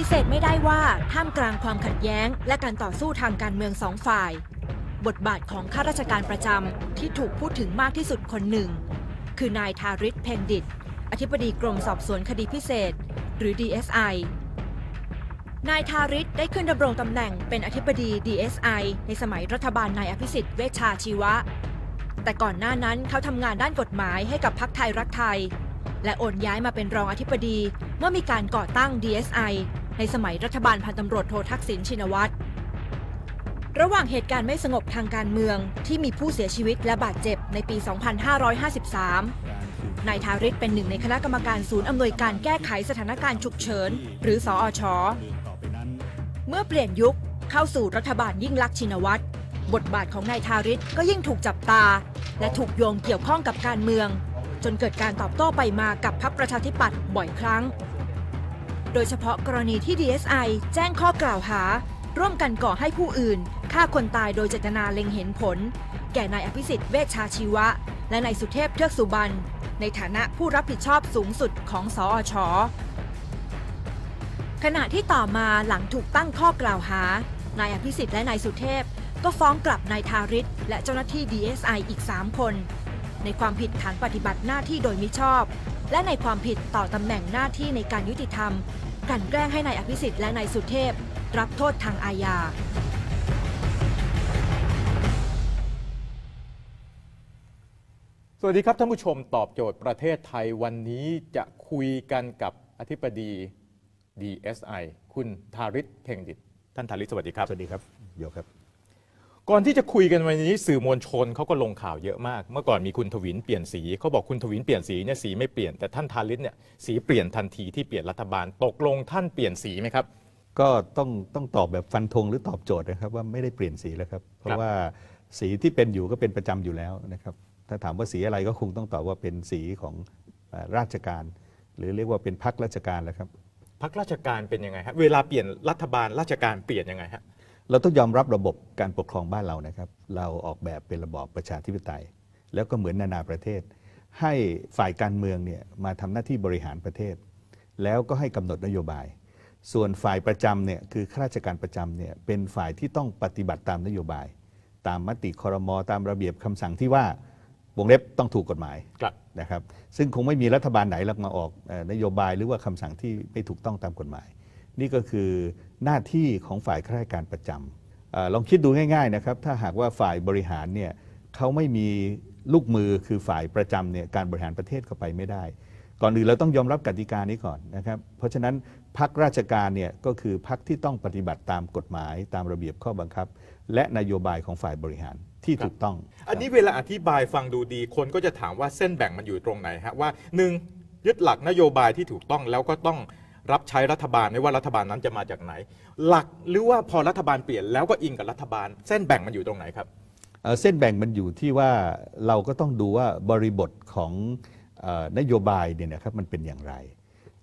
ฏิเสธไม่ได้ว่าท่ามกลางความขัดแย้งและการต่อสู้ทางการเมืองสองฝ่าย บทบาทของข้าราชการประจำที่ถูกพูดถึงมากที่สุดคนหนึ่ง คือนายทาริศเพนดิต อธิบดีกรมสอบสวนคดีพิเศษหรือ DSI นายทาริศได้ขึ้นดำรงตำแหน่งเป็นอธิบดี DSI ในสมัยรัฐบาลนายอภิสิทธิ์เวชชาชีวะแต่ก่อนหน้านั้นเขาทำงานด้านกฎหมายให้กับพรรคไทยรักไทย และโอนย้ายมาเป็นรองอธิบดีเมื่อมีการก่อตั้ง DSI ในสมัยรัฐบาลพันตำรวจโททักษิณชินวัตรระหว่างเหตุการณ์ไม่สงบทางการเมืองที่มีผู้เสียชีวิตและบาดเจ็บในปี 2553 นายทาริศเป็นหนึ่งในคณะกรรมการศูนย์อำนวยการแก้ไขสถานการณ์ฉุกเฉิน หรือสออช เมื่อเปลี่ยนยุคเข้าสู่รัฐบาลยิ่งลักษณ์ชินวัตรบทบาทของนายทาริศก็ยิ่งถูกจับตา และถูกโยงเกี่ยวข้องกับการเมือง จนเกิดการตอบโต้ไปมากับพรรคประชาธิปัตย์บ่อยครั้งโดยเฉพาะกรณีที่ DSI แจ้งข้อกล่าวหา ร่วมกันก่อให้ผู้อื่นฆ่าคนตายโดยเจตนาเล็งเห็นผล แก่นายอภิสิทธิ์เวชชาชีวะ และนายสุเทพเทือกสุบรรณในฐานะผู้รับผิดชอบสูงสุดของสอชขณะที่ต่อมาหลังถูกตั้งข้อกล่าวหา นายอภิสิทธิ์และนายสุเทพก็ฟ้องกลับนายทาริศและเจ้าหน้าที่ DSI อีก3คน ในความผิดฐานปฏิบัติหน้าที่โดยมิชอบและในความผิดต่อตำแหน่งหน้าที่ในการยุติธรรม กันแกล้งให้ในายอภิสิทธิ์และนายสุเทพ รับโทษทางอาญาสวัสดีครับท่านผู้ชมตอบโจทย์ประเทศไทยวันนี้จะคุยกันกับอธิบดี DSI คุณธาริศเพ่งดิตท่านธาริศสวัสดีครับ สวัสดีครับโยครับก่อนที่จะคุยกันวันนี้สื่อมวลชนเขาก็ลงข่าวเยอะมาก เมื่อก่อนมีคุณทวินเปลี่ยนสีเขาบอกคุณทวินเปลี่ยนสีเนี่ยสีไม่เปลี่ยนแต่ท่านทาริศเนี่ยสีเปลี่ยนทันทีที่เปลี่ยนรัฐบาลตกลงท่านเปลี่ยนสีไหมครับ ก็ต้องต้องตอบแบบฟันธงหรือตอบโจทย์นะครับว่าไม่ได้เปลี่ยนสีแล้วครับเพราะว่าสีที่เป็นอยู่ก็เป็นประจำอยู่แล้วนะครับถ้าถามว่าสีอะไรก็คงต้องตอบว่าเป็นสีของราชการ หรือเรียกว่าเป็นพักราชการแล้วครับพักราชการเป็นยังไงฮะเวลาเปลี่ยนรัฐบาลราชการเปลี่ยนยังไงฮะเราต้องยอมรับระบบการปกครองบ้านเรานะครับ เราออกแบบเป็นระบอบประชาธิปไตย แล้วก็เหมือนนานาประเทศ ให้ฝ่ายการเมืองเนี่ยมาทำหน้าที่บริหารประเทศ แล้วก็ให้กำหนดนโยบาย ส่วนฝ่ายประจำเนี่ยคือข้าราชการประจำเนี่ยเป็นฝ่ายที่ต้องปฏิบัติตามนโยบาย ตามมติคอรมอตามระเบียบคำสั่งที่ว่าวงเล็บต้องถูกกฎหมายนะครับซึ่งคงไม่มีรัฐบาลไหนลักมาออกนโยบายหรือว่าคำสั่งที่ไม่ถูกต้องตามกฎหมาย นี่ก็คือหน้าที่ของฝ่ายข้าราชการประจำลองคิดดูง่ายๆนะครับถ้าหากว่าฝ่ายบริหารเนี่ยเขาไม่มีลูกมือคือฝ่ายประจำเนี่ยการบริหารประเทศเข้าไปไม่ได้ ก่อนอื่นเราต้องยอมรับกติกานี้ก่อนนะครับเพราะฉะนั้นพักราชการเนี่ยก็คือพักที่ต้องปฏิบัติตามกฎหมายตามระเบียบข้อบังคับ และนโยบายของฝ่ายบริหารที่ถูกต้อง อันนี้เวลาอธิบายฟังดูดีคนก็จะถามว่าเส้นแบ่งมันอยู่ตรงไหนฮะว่า 1. ยึดหลักนโยบายที่ถูกต้องแล้วก็ต้องรับใช้รัฐบาลไม่ว่ารัฐบาลนั้นจะมาจากไหน หลักหรือว่าพอรัฐบาลเปลี่ยนแล้วก็อิงกับรัฐบาลเส้นแบ่งมันอยู่ตรงไหนครับเส้นแบ่งมันอยู่ที่ว่าเราก็ต้องดูว่าบริบทของนโยบายเนี่ยนะครับมันเป็นอย่างไร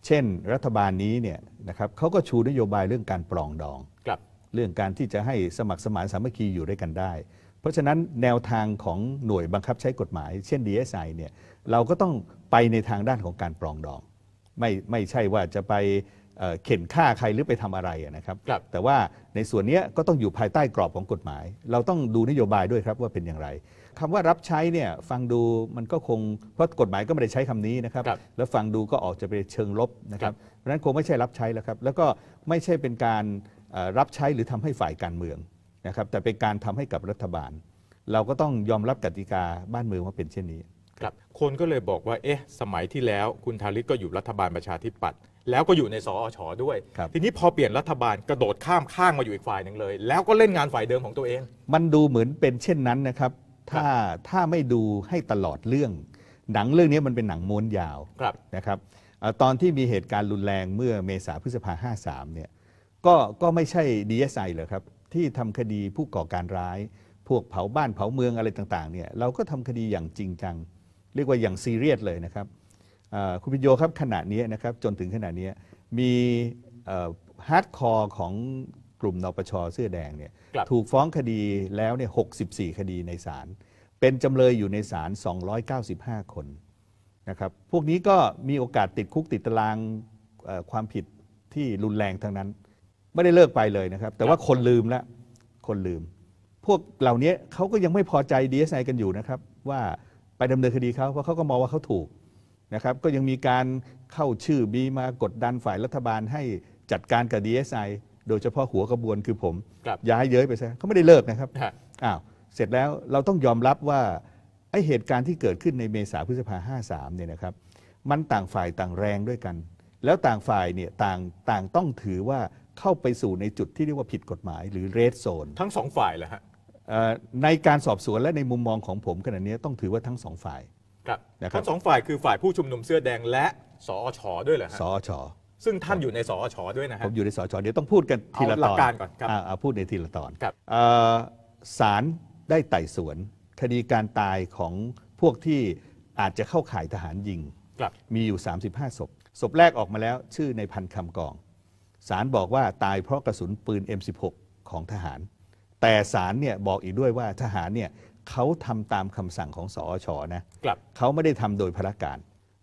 เช่น รัฐบาลนี้เนี่ยนะครับเขาก็ชูนโยบายเรื่องการปลองดองเรื่องการที่จะให้สมัครสมานสามัคคีอยู่ด้วยกันได้ เพราะฉะนั้นแนวทางของหน่วยบังคับใช้กฎหมาย เช่น DSI เนี่ยเราก็ต้องไปในทางด้านของการปรองดองไม่ไม่ใช่ว่าจะไปเข็นฆ่าใครหรือไปทำอะไรนะครับรบแต่ว่าในส่วนนี้ก็ต้องอยู่ภายใต้กรอบของกฎหมาย เราต้องดูนโยบายด้วยครับว่าเป็นอย่างไร คำว่ารับใช้เนี่ยฟังดูมันก็คงเพราะกฎหมายก็ไม่ได้ใช้คำนี้นะครับรบแล้วฟังดูก็ออกจะไปเชิงลบนะครับรบเพราะนั้นคงไม่ใช่รับใช้แล้วครับ แล้วก็ไม่ใช่เป็นการรับใช้หรือทำให้ฝ่ายการเมืองนะครับ แต่เป็นการทำให้กับรัฐบาล เราก็ต้องยอมรับกติกาบ้านเมืองว่าเป็นเช่นนี้ครับคนก็เลยบอกว่าเอ๊ะสมัยที่แล้วคุณทาริศก็อยู่รัฐบาลประชาธิปัตย์แล้วก็อยู่ในสออชอด้วย ทีนี้พอเปลี่ยนรัฐบาลกระโดดข้ามข้างมาอยู่อีกฝ่ายหนึ่งเลย แล้วก็เล่นงานฝ่ายเดิมของตัวเอง มันดูเหมือนเป็นเช่นนั้นนะครับถ้าถ้าไม่ดูให้ตลอดเรื่อง หนังเรื่องนี้มันเป็นหนังม้วนยาวนะครับตอนที่มีเหตุการณ์รุนแรงเมื่อเมษาพฤษภาห้าสามเนี่ยก็ก็ไม่ใช่ดีเอสไอเหรอครับที่ทำคดีผู้ก่อการร้าย พวกเผาบ้านเผาเมืองอะไรต่างๆเนี่ยเราก็ทำคดีอย่างจริงจังเรียกว่าอย่างซีเรียสเลยนะครับ คุณพิโยครับขณะนี้นะครับ จนถึงขณะนี้ มีฮาร์ดคอร์ของกลุ่มนปชเสื้อแดงเนี่ยถูกฟ้องคดีแล้วเนี่ย64 คดีในศาลเป็นจำเลยอยู่ในศาล295 คนนะครับพวกนี้ก็มีโอกาสติดคุกติดตารางความผิดที่รุนแรงทั้งนั้น ไม่ได้เลิกไปเลยนะครับ แต่ว่าคนลืมละ คนลืม พวกเหล่านี้เขาก็ยังไม่พอใจดีเอสไอกันอยู่นะครับว่าไปดำเนินคดีเขาเพราะเขาก็มองว่าเขาถูกนะครับ ก็ยังมีการเข้าชื่อมีมากดดันฝ่ายรัฐบาลให้จัดการกับ DSI โดยเฉพาะหัวกระบวนคือผมย้ายเย้ยไปซะเขาไม่ได้เลิกนะครับอ้าวเสร็จแล้วเราต้องยอมรับว่า ไอเหตุการณ์ที่เกิดขึ้นในเมษาพฤษภาห้าสามเนี่ยนะครับ มันต่างฝ่ายต่างแรงด้วยกัน แล้วต่างฝ่ายเนี่ยต่างต่างต้องถือว่าเข้าไปสู่ในจุดที่เรียกว่าผิดกฎหมายหรือเรดโซนทั้งสองฝ่ายเหรอฮะในการสอบสวนและในมุมมองของผมขณะนี้ต้องถือว่าทั้งสองฝ่ายครับนะครับทั้งสองฝ่ายคือฝ่ายผู้ชุมนุมเสื้อแดงและสอชด้วยเหรอฮะสอชซึ่งท่านอยู่ในสอชด้วยนะฮะมอยู่ในสอชเดี๋ยวต้องพูดกันทีละเอาหลัตอนกการก่อนครับาาพูดในทีละตอนครับศาลได้ไต่สวน คดีการตายของพวกที่อาจจะเข้าข่ายทหารยิงครับมีอยู่ 35 ศพศพแรกออกมาแล้วชื่อในพันคำกองศาลบอกว่าตายเพราะกระสุนปืน M16 ของทหารแต่ศาลเนี่ยบอกอีกด้วยว่าทหารเนี่ยเขาทำตามคำสั่งของสอชอนะครับเขาไม่ได้ทำโดยพละการ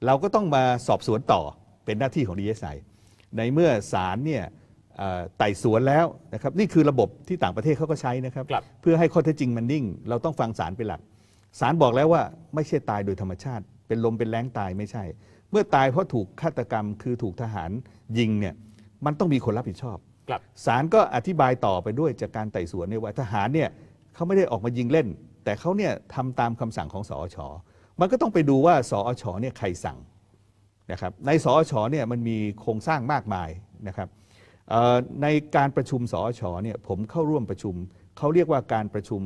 เราก็ต้องมาสอบสวนต่อเป็นหน้าที่ของดีเอสไอในเมื่อศาลเนี่ยไต่สวนแล้วนะครับนี่คือระบบที่ต่างประเทศเขาก็ใช้นะครับรบเพื่อให้ข้อเท็จจริงมันนิ่งเราต้องฟังศาลเป็นหลักศาลบอกแล้วว่าไม่ใช่ตายโดยธรรมชาติ เป็นลมเป็นแรงตายไม่ใช่ เมื่อตายเพราะถูกฆาตกรรม คือถูกทหารยิงเนี่ยมันต้องมีคนรับผิดชอบศาลก็อธิบายต่อไปด้วยจากการไต่สวนในว่าทหารเนี่ยเขาไม่ได้ออกมายิงเล่น แต่เขาเนี่ยทำตามคำสั่งของสอชมันก็ต้องไปดูว่าสอชเนี่ยใครสั่งนะครับในสอชเนี่ยมันมีโครงสร้างมากมายนะครับในการประชุมสอชเนี่ยผมเข้าร่วมประชุมเขาเรียกว่าการประชุม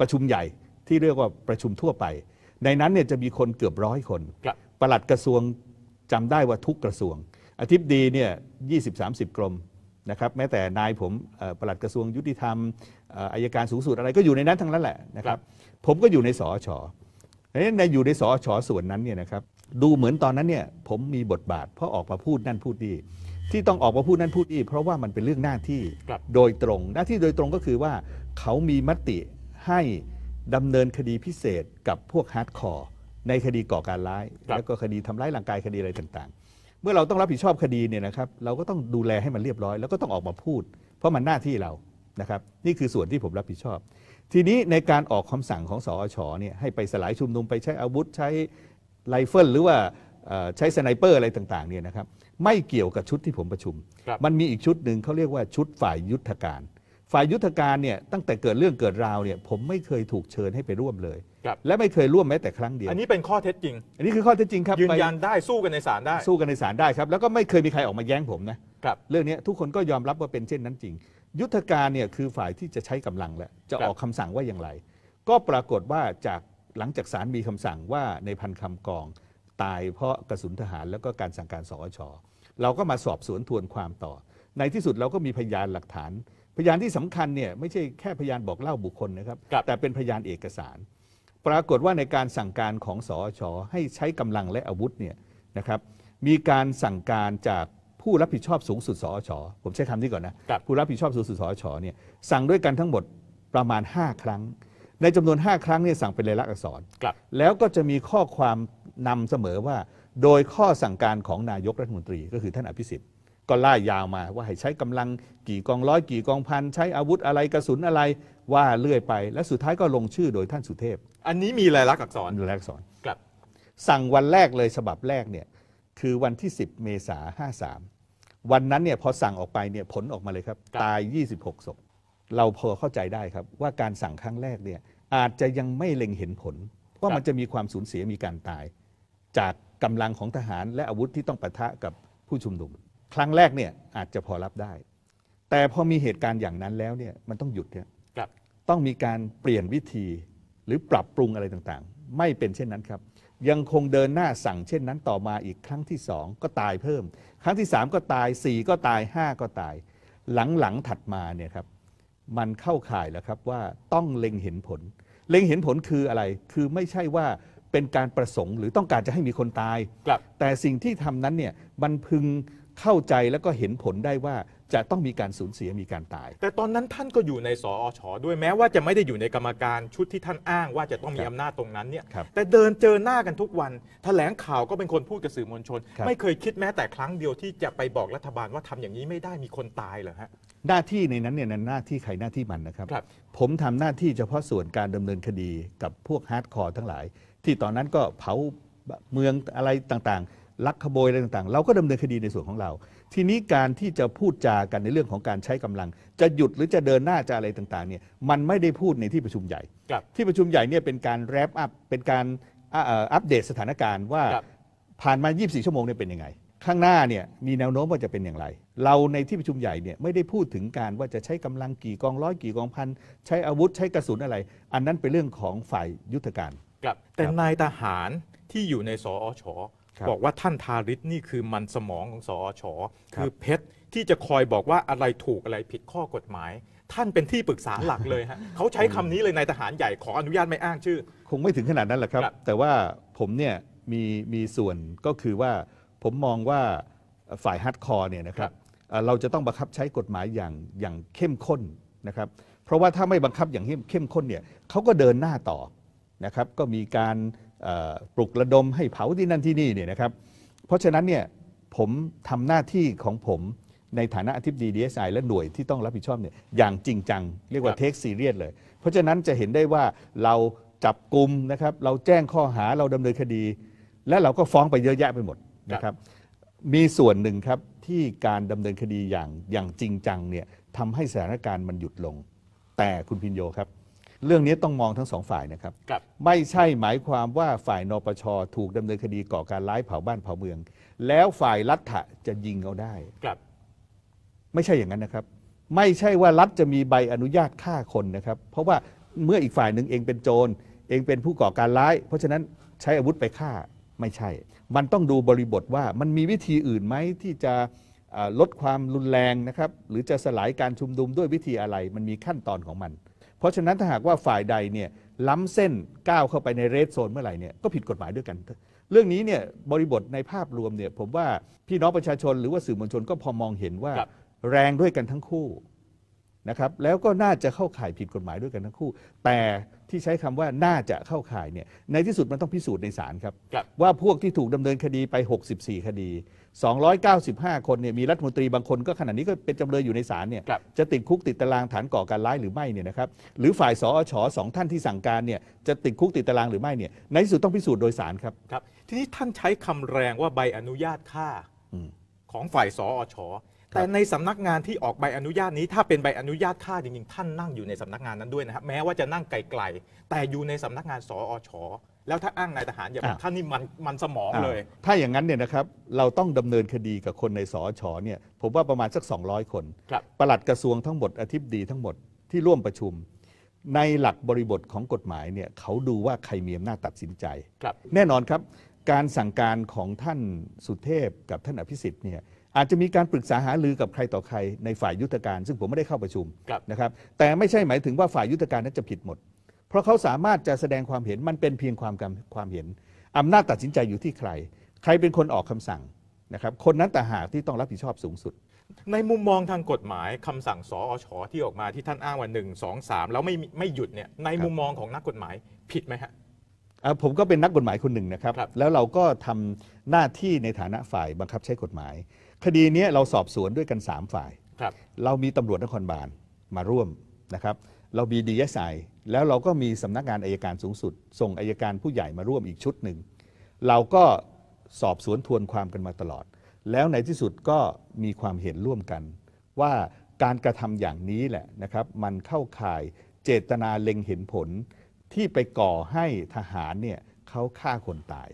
ประชุมใหญ่ที่เรียกว่าประชุมทั่วไป ในนั้นเนี่ยจะมีคนเกือบร้อยคนประหลัดกระทรวงจำได้ว่าทุกกระทรวงอธิบดีเนี่ยยี่สิบสามสิบกรมนะครับแม้แต่นายผมปลัดกระทรวงยุติธรรมอายการสูงสุดอะไรก็อยู่ในนั้นทั้งนั้นแหละนะครับผมก็อยู่ในสอชอดังนั้นในอยู่ในสอชอส่วนนั้นเนี่ยนะครับดูเหมือนตอนนั้นเนี่ยผมมีบทบาท เพราะออกมาพูดนั่นพูดนี่ที่ต้องออกมาพูดนั่นพูดนี่เพราะว่ามันเป็นเรื่องหน้าที่โดยตรงหน้าที่โดยตรงก็คือว่าเขามีมติให้ดำเนินคดีพิเศษกับพวกฮาร์ดคอร์ในคดีก่อการร้าย แล้วก็คดีทำร้ายร่างกายคดีอะไรต่างๆเมื่อเราต้องรับผิดชอบคดีเนี่ยนะครับเราก็ต้องดูแลให้มันเรียบร้อย แล้วก็ต้องออกมาพูดเพราะมันหน้าที่เรานะครับนี่คือส่วนที่ผมรับผิดชอบ ทีนี้ในการออกคำสั่งของสอชอเนี่ยให้ไปสลายชุมนุมไปใช้อาวุธใช้ไรเฟิลหรือว่าใช้สไนเปอร์อะไรต่างๆเนี่ยนะครับไม่เกี่ยวกับชุดที่ผมประชุม มันมีอีกชุดหนึ่งเขาเรียกว่าชุดฝ่ายยุทธการฝ่ายยุทธการเนี่ยตั้งแต่เกิดเรื่องเกิดราวเนี่ยผมไม่เคยถูกเชิญให้ไปร่วมเลย และไม่เคยร่วมแม้แต่ครั้งเดียวอันนี้เป็นข้อเท็จจริงอันนี้คือข้อเท็จจริงครับยืนยันได้สู้กันในศาลได้ สู้กันในศาลได้ครับ แล้วก็ไม่เคยมีใครออกมาแย้งผมนะครับเรื่องนี้ทุกคนก็ยอมรับว่าเป็นเช่นนั้นจริง ยุทธการเนี่ยคือฝ่ายที่จะใช้กำลังแหละจะออกคำสั่งว่าอย่างไร ก็ปรากฏว่าจากหลังจากศาลมีคำสั่งว่าในพันคำกอง ตายเพราะกระสุนทหาร แล้วก็การสั่งการสอชเราก็มาสอบสวนทวนความต่อ ในที่สุดเราก็มีพยานหลักฐานพยานที่สำคัญเนี่ยไม่ใช่แค่พยานบอกเล่าบุคคลนะครับ แต่เป็นพยานเอกสาร ปรากฏว่าในการสั่งการของสอชอให้ใช้กำลังและอาวุธเนี่ยนะครับมีการสั่งการจากผู้รับผิดชอบสูงสุดสอชอผมใช้คำนี้ก่อนนะผู้รับผิดชอบสูงสุดสอชอเนี่ยสั่งด้วยกันทั้งหมดประมาณ 5 ครั้ง ในจำนวน 5 ครั้งเนี่ยสั่งเป็นลายลักษณ์อักษรแล้วก็จะมีข้อความนำเสมอว่า โดยข้อสั่งการของนายกรัฐมนตรี ก็คือท่านอภิสิทธิ์ก็ล่ายาวมาว่าให้ใช้กำลังกี่กองร้อยกี่กองพัน ใช้อาวุธอะไรกระสุนอะไรว่าเลื่อยไป และสุดท้ายก็ลงชื่อโดยท่านสุเทพ อันนี้มีลายลักษณ์อักษรลายลักษณ์อักษรครับ สั่งวันแรกเลยฉบับแรกเนี่ยคือวันที่ 10 เมษาห้าสามวันนั้นเนี่ยพอสั่งออกไปเนี่ยผลออกมาเลยครับ ตาย 26ศพเราพอเข้าใจได้ครับว่าการสั่งครั้งแรกเนี่ยอาจจะยังไม่เล็งเห็นผลว่ามันจะมีความสูญเสียมีการตาย จากกำลังของทหารและอาวุธที่ต้องปะทะกับผู้ชุมนุมครั้งแรกเนี่ยอาจจะพอรับได้ แต่พอมีเหตุการณ์อย่างนั้นแล้วเนี่ยมันต้องหยุดเนี่ยครับ ต้องมีการเปลี่ยนวิธีหรือปรับปรุงอะไรต่างๆ ไม่เป็นเช่นนั้นครับ ยังคงเดินหน้าสั่งเช่นนั้น ต่อมาอีกครั้งที่สองก็ตายเพิ่ม ครั้งที่สามก็ตายสี่ก็ตายห้าก็ตาย หลังๆ ถัดมาเนี่ยครับมันเข้าข่ายแล้วครับว่าต้องเล็งเห็นผล เล็งเห็นผลคืออะไร คือไม่ใช่ว่าเป็นการประสงค์ หรือต้องการจะให้มีคนตายแต่สิ่งที่ทำนั้นเนี่ยมันพึงเข้าใจแล้วก็เห็นผลได้ว่าจะต้องมีการสูญเสียมีการตาย แต่ตอนนั้นท่านก็อยู่ในสออชอด้วยแม้ว่าจะไม่ได้อยู่ในกรรมการชุดที่ท่านอ้าง ว่าจะต้องมีอำนาจตรงนั้นเนี่ยแต่เดินเจอหน้ากันทุกวันแถลงข่าวก็เป็นคนพูดกับสื่อมวลชน ไม่เคยคิดแม้แต่ครั้งเดียวที่จะไปบอกรัฐบาลว่าทำอย่างนี้ไม่ได้มีคนตายเหรอฮะหน้าที่ในนั้นเนี่ยนนหน้าที่ใครหน้าที่มันนะครับครับผมทำหน้าที่เฉพาะส่วนการดำเนินคดีกับพวกฮาร์ดคอร์ทั้งหลาย ที่ตอนนั้นก็เผาเมืองอะไรต่างลักขโมยอะไรต่างๆ เราก็ดำเนินคดีในส่วนของเรา ทีนี้การที่จะพูดจากันในเรื่องของการใช้กำลัง จะหยุดหรือจะเดินหน้าจะอะไรต่างๆเนี่ยมันไม่ได้พูดในที่ประชุมใหญ่ ที่ประชุมใหญ่เนี่ยเป็นการแรปอัพเป็นการอัปเดตสถานการณ์ว่าผ่านมา24ชั่วโมงเนี่ยเป็นยังไง ข้างหน้าเนี่ยมีแนวโน้มว่าจะเป็นอย่างไร เราในที่ประชุมใหญ่เนี่ยไม่ได้พูดถึงการว่าจะใช้กำลังกี่กองร้อยกี่กองพัน ใช้อาวุธใช้กระสุนอะไร อันนั้นเป็นเรื่องของฝ่ายยุทธการ แต่นายทหารที่อยู่ในสอชบอกว่าท่านทาริศนี่คือมันสมองของสอชอคือเพชรที่จะคอยบอกว่าอะไรถูกอะไรผิดข้อกฎหมาย ท่านเป็นที่ปรึกษาหลักเลยฮะเขาใช้คำนี้เลยในทหารใหญ่ขออนุญาตไม่อ้างชื่อ คงไม่ถึงขนาดนั้นแหละครับแต่ว่าผมเนี่ยมีมีส่วนก็คือว่าผมมองว่าฝ่ายฮาร์ดคอร์เนี่ยนะครับเราจะต้องบังคับใช้กฎหมายอย่างอย่างเข้มข้นนะครับ เพราะว่าถ้าไม่บังคับอย่างเข้มข้นเนี่ยเขาก็เดินหน้าต่อนะครับก็มีการปลุกระดมให้เผาที่นั่นที่นี่เนี่ยนะครับ เพราะฉะนั้นเนี่ยผมทำหน้าที่ของผมในฐานะอธิบดีดีเอสไอและหน่วยที่ต้องรับผิดชอบเนี่ยอย่างจริงจัง เรียกว่าเทคซีเรียสเลย เพราะฉะนั้นจะเห็นได้ว่าเราจับกลุ่มนะครับเราแจ้งข้อหาเราดำเนินคดี และเราก็ฟ้องไปเยอะแยะไปหมดนะครับมีส่วนหนึ่งครับ ที่การดำเนินคดีอย่างอย่างจริงจังเนี่ยทำให้สถานการณ์มันหยุดลง แต่คุณพินโยครับเรื่องนี้ต้องมองทั้งสองฝ่ายนะครับรบไม่ใช่หมายความว่าฝ่ายนปชถูกดำเนินคดีก่อการร้ายเผาบ้านเผาเมือง แล้วฝ่ายรัฐะจะยิงเอาได้ครับไม่ใช่อย่างนั้นนะครับ ไม่ใช่ว่ารัฐจะมีใบอนุญาตฆ่าคนนะครับ เพราะว่าเมื่ออีกฝ่ายหนึ่งเองเป็นโจร เองเป็นผู้ก่อการร้าย เพราะฉะนั้นใช้อาวุธไปฆ่าไม่ใช่ มันต้องดูบริบทว่ามันมีวิธีอื่นไหมที่จะลดความรุนแรงนะครับหรือจะสลายการชุมนุมด้วยวิธีอะไรมันมีขั้นตอนของมันเพราะฉะนั้นถ้าหากว่าฝ่ายใดเนี่ยล้ำเส้นก้าวเข้าไปในเรดโซนเมื่อไหร่เนี่ยก็ผิดกฎหมายด้วยกัน เรื่องนี้เนี่ยบริบทในภาพรวมเนี่ยผมว่าพี่น้องประชาชนหรือว่าสื่อมวลชนก็พอมองเห็นว่าแรงด้วยกันทั้งคู่นะครับแล้วก็น่าจะเข้าข่ายผิดกฎหมายด้วยกันทั้งคู่ แต่ที่ใช้คำว่าน่าจะเข้าข่ายเนี่ยในที่สุดมันต้องพิสูจน์ในศาลครับ ว่าพวกที่ถูกดำเนินคดีไป 64 คดี 295 คนเนี่ยมีรัฐมนตรีบางคนก็ขณะนี้ก็เป็นจำเลยอยู่ในศาลเนี่ยจะติดคุกติดตารางฐานก่อการร้ายหรือไม่เนี่ยนะครับหรือฝ่ายสอชอสองท่านที่สั่งการเนี่ยจะติดคุกติดตารางหรือไม่เนี่ยในที่สุดต้องพิสูจน์โดยศาลครับครับทีนี้ท่านใช้คำแรงว่าใบอนุญาตฆ่าของฝ่ายสอชอแต่ในสำนักงานที่ออกใบอนุญาตนี้ถ้าเป็นใบอนุญาตค่าจริงๆท่านนั่งอยู่ในสำนักงานนั้นด้วยนะครับแม้ว่าจะนั่งไกลๆแต่อยู่ในสำนักงานสออชแล้วถ้าอ้างนายทหารอย่าบอกท่านนี่มันมันสมองเลย ถ้าอย่างนั้นเนี่ยนะครับเราต้องดำเนินคดีกับคนในสอชอเนี่ยผมว่าประมาณสัก200 คนคประหลัดกระทรวงทั้งหมดอธิบดีทั้งหมดที่ร่วมประชุม ในหลักบริบทของกฎหมายเนี่ยเขาดูว่าใครมีอำนาจตัดสินใจ แน่นอนครับ การสั่งการของท่านสุเทพ กับท่านอภิสิทธิ์เนี่ยอาจจะมีการปรึกษาหารือกับใครต่อใครในฝ่ายยุทธการซึ่งผมไม่ได้เข้าประชุมนะครับแต่ไม่ใช่หมายถึงว่าฝ่ายยุทธการนั้นจะผิดหมด เพราะเขาสามารถจะแสดงความเห็นมันเป็นเพียงความความเห็น อำนาจตัดสินใจอยู่ที่ใคร ใครเป็นคนออกคำสั่งนะครับคนนั้นแต่หากที่ต้องรับผิดชอบสูงสุด ในมุมมองทางกฎหมาย คำสั่งสออชอที่ออกมาที่ท่านอ้างว่าหนึ่งสองสามแล้วไม่ไม่หยุดเนี่ยในมุมมองของนักกฎหมายผิดไหมฮะผมก็เป็นนักกฎหมายคนหนึ่งนะครับรบแล้วเราก็ทำหน้าที่ในฐานะฝ่ายบังคับใช้กฎหมายคดีนี้เราสอบสวนด้วยกัน 3 ฝ่าย เรามีตำรวจนครบาลมาร่วมนะครับ เรามีดีเอสไอแล้วเราก็มีสำนักงานอายการสูงสุด ส่งอายการผู้ใหญ่มาร่วมอีกชุดหนึ่งเราก็สอบสวนทวนความกันมาตลอด แล้วในที่สุดก็มีความเห็นร่วมกัน ว่าการกระทำอย่างนี้แหละนะครับ มันเข้าข่ายเจตนาเล็งเห็นผล ที่ไปก่อให้ทหารเนี่ยเขาฆ่าคนตาย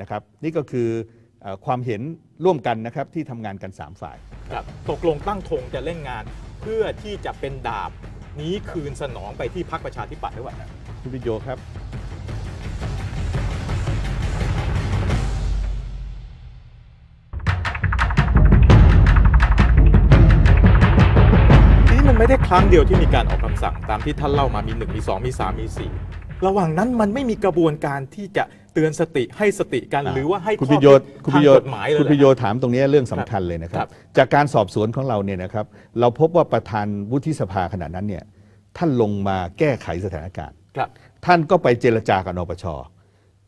นะครับ นี่ก็คือความเห็นร่วมกันนะครับที่ทำงานกัน3ฝ่ายครับตกลงตั้งธงจะเล่นงาน เพื่อที่จะเป็นดาบนี้คืนสนองไปที่พรรคประชาธิปัตย์ด้วยนะคุณวิโยครับ นี่มันไม่ได้ครั้งเดียวที่มีการออกคำสั่งตามที่ท่านเล่ามามี 1 มี 2 มี 3 มี 4 ระหว่างนั้นมันไม่มีกระบวนการที่จะเตือนสติให้สติกัน หรือว่าให้คุณพิโยธคุณหมายเลย คุณพิโยถามตรงนี้เรื่องสำคัญเลยนะครับ จากการสอบสวนของเราเนี่ยนะครับ เราพบว่าประธานวุฒิสภาขณะนั้นเนี่ยท่านลงมาแก้ไขสถานการณ์ท่านก็ไปเจรจากับ นปช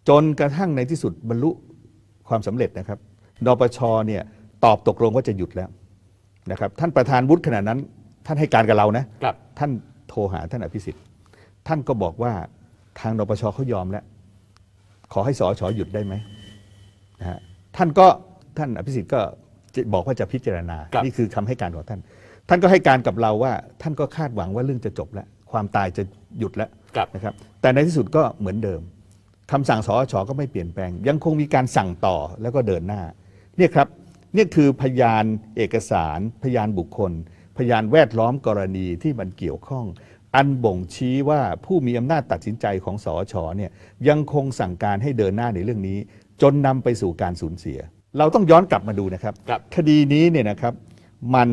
จนกระทั่งในที่สุดบรรลุความสำเร็จนะครับนปชเนี่ยตอบตกลงว่าจะหยุดแล้วนะครับท่านประธานวุฒิขณะนั้นท่านให้การกับเรานะท่านโทรหาท่านอภิสิทธิ์ท่านก็บอกว่าทางนปชเขายอมแล้วขอให้สอชอหยุดได้ไหมนะฮะท่านก็ท่านอภิสิทธิ์ก็บอกว่าจะพิจารณานี่คือคำให้การของท่าน ท่านก็ให้การกับเราว่าท่านก็คาดหวังว่าเรื่องจะจบแล้วความตายจะหยุดแล้วนะครับ แต่ในที่สุดก็เหมือนเดิมคำสั่งสอชอก็ไม่เปลี่ยนแปลง ยังคงมีการสั่งต่อแล้วก็เดินหน้า เนี่ยครับเนี่ยคือพยานเอกสาร พยานบุคคล พยานแวดล้อมกรณีที่มันเกี่ยวข้องอันบ่งชี้ว่าผู้มีอำนาจตัดสินใจของสอชอเนี่ยยังคงสั่งการให้เดินหน้าในเรื่องนี้ จนนำไปสู่การสูญเสีย เราต้องย้อนกลับมาดูนะครับคบดีนี้เนี่ยนะครับมัน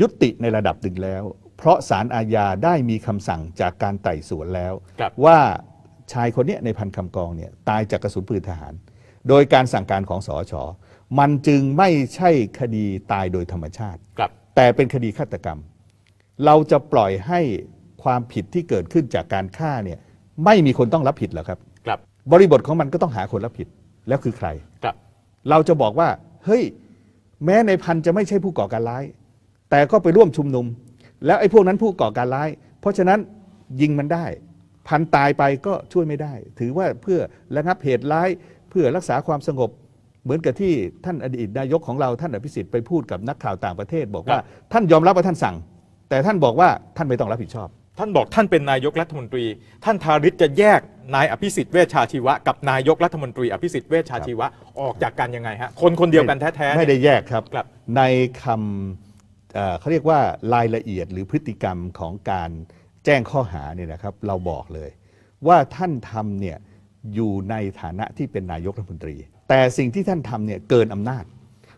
ยุติในระดับหนึ่งแล้ว เพราะสารอาญาได้มีคำสั่งจากการไต่สวนแล้ว ว่าชายคนนี้ในพันคำกองเนี่ยตายจากกระสุนปืนทหารโดยการสั่งการของสอชอมันจึงไม่ใช่คดีตายโดยธรรมชาติแต่เป็นคดีฆาตกรรม เราจะปล่อยให้ความผิดที่เกิดขึ้นจากการฆ่าเนี่ยไม่มีคนต้องรับผิดหรอครับ ครับ บริบทของมันก็ต้องหาคนรับผิดแล้วคือใครครับเราจะบอกว่า เฮ้ย แม้ในพันจะไม่ใช่ผู้ก่อการร้าย แต่ก็ไปร่วมชุมนุม แล้วไอ้พวกนั้นผู้ก่อการร้าย เพราะฉะนั้นยิงมันได้ พันตายไปก็ช่วยไม่ได้ ถือว่าเพื่อระงับเหตุร้ายเพื่อรักษาความสงบ เหมือนกับที่ท่านอดีตนายกของเราท่านอภิสิทธิ์ไปพูดกับนักข่าวต่างประเทศบอกว่า ท่านยอมรับว่าท่านสั่ง แต่ท่านบอกว่าท่านไม่ต้องรับผิดชอบท่านบอกท่านเป็นนายกรัฐมนตรี ท่านทาริศจะแยกนายอภิสิทธิ์เวชชาชีวะ กับนายกรัฐมนตรีอภิสิทธิ์เวชชาชีวะ ออกจากกันยังไงฮะคนคนเดียวกันแท้ๆไม่ได้แยกครับรบในคำเเขาเรียกว่ารายละเอียด หรือพฤติกรรมของการแจ้งข้อหาเนี่ยนะครับเราบอกเลย ว่าท่านทำเนี่ยอยู่ในฐานะที่เป็นนายกรัฐมนตรี แต่สิ่งที่ท่านทำเนี่ยเกินอำนาจ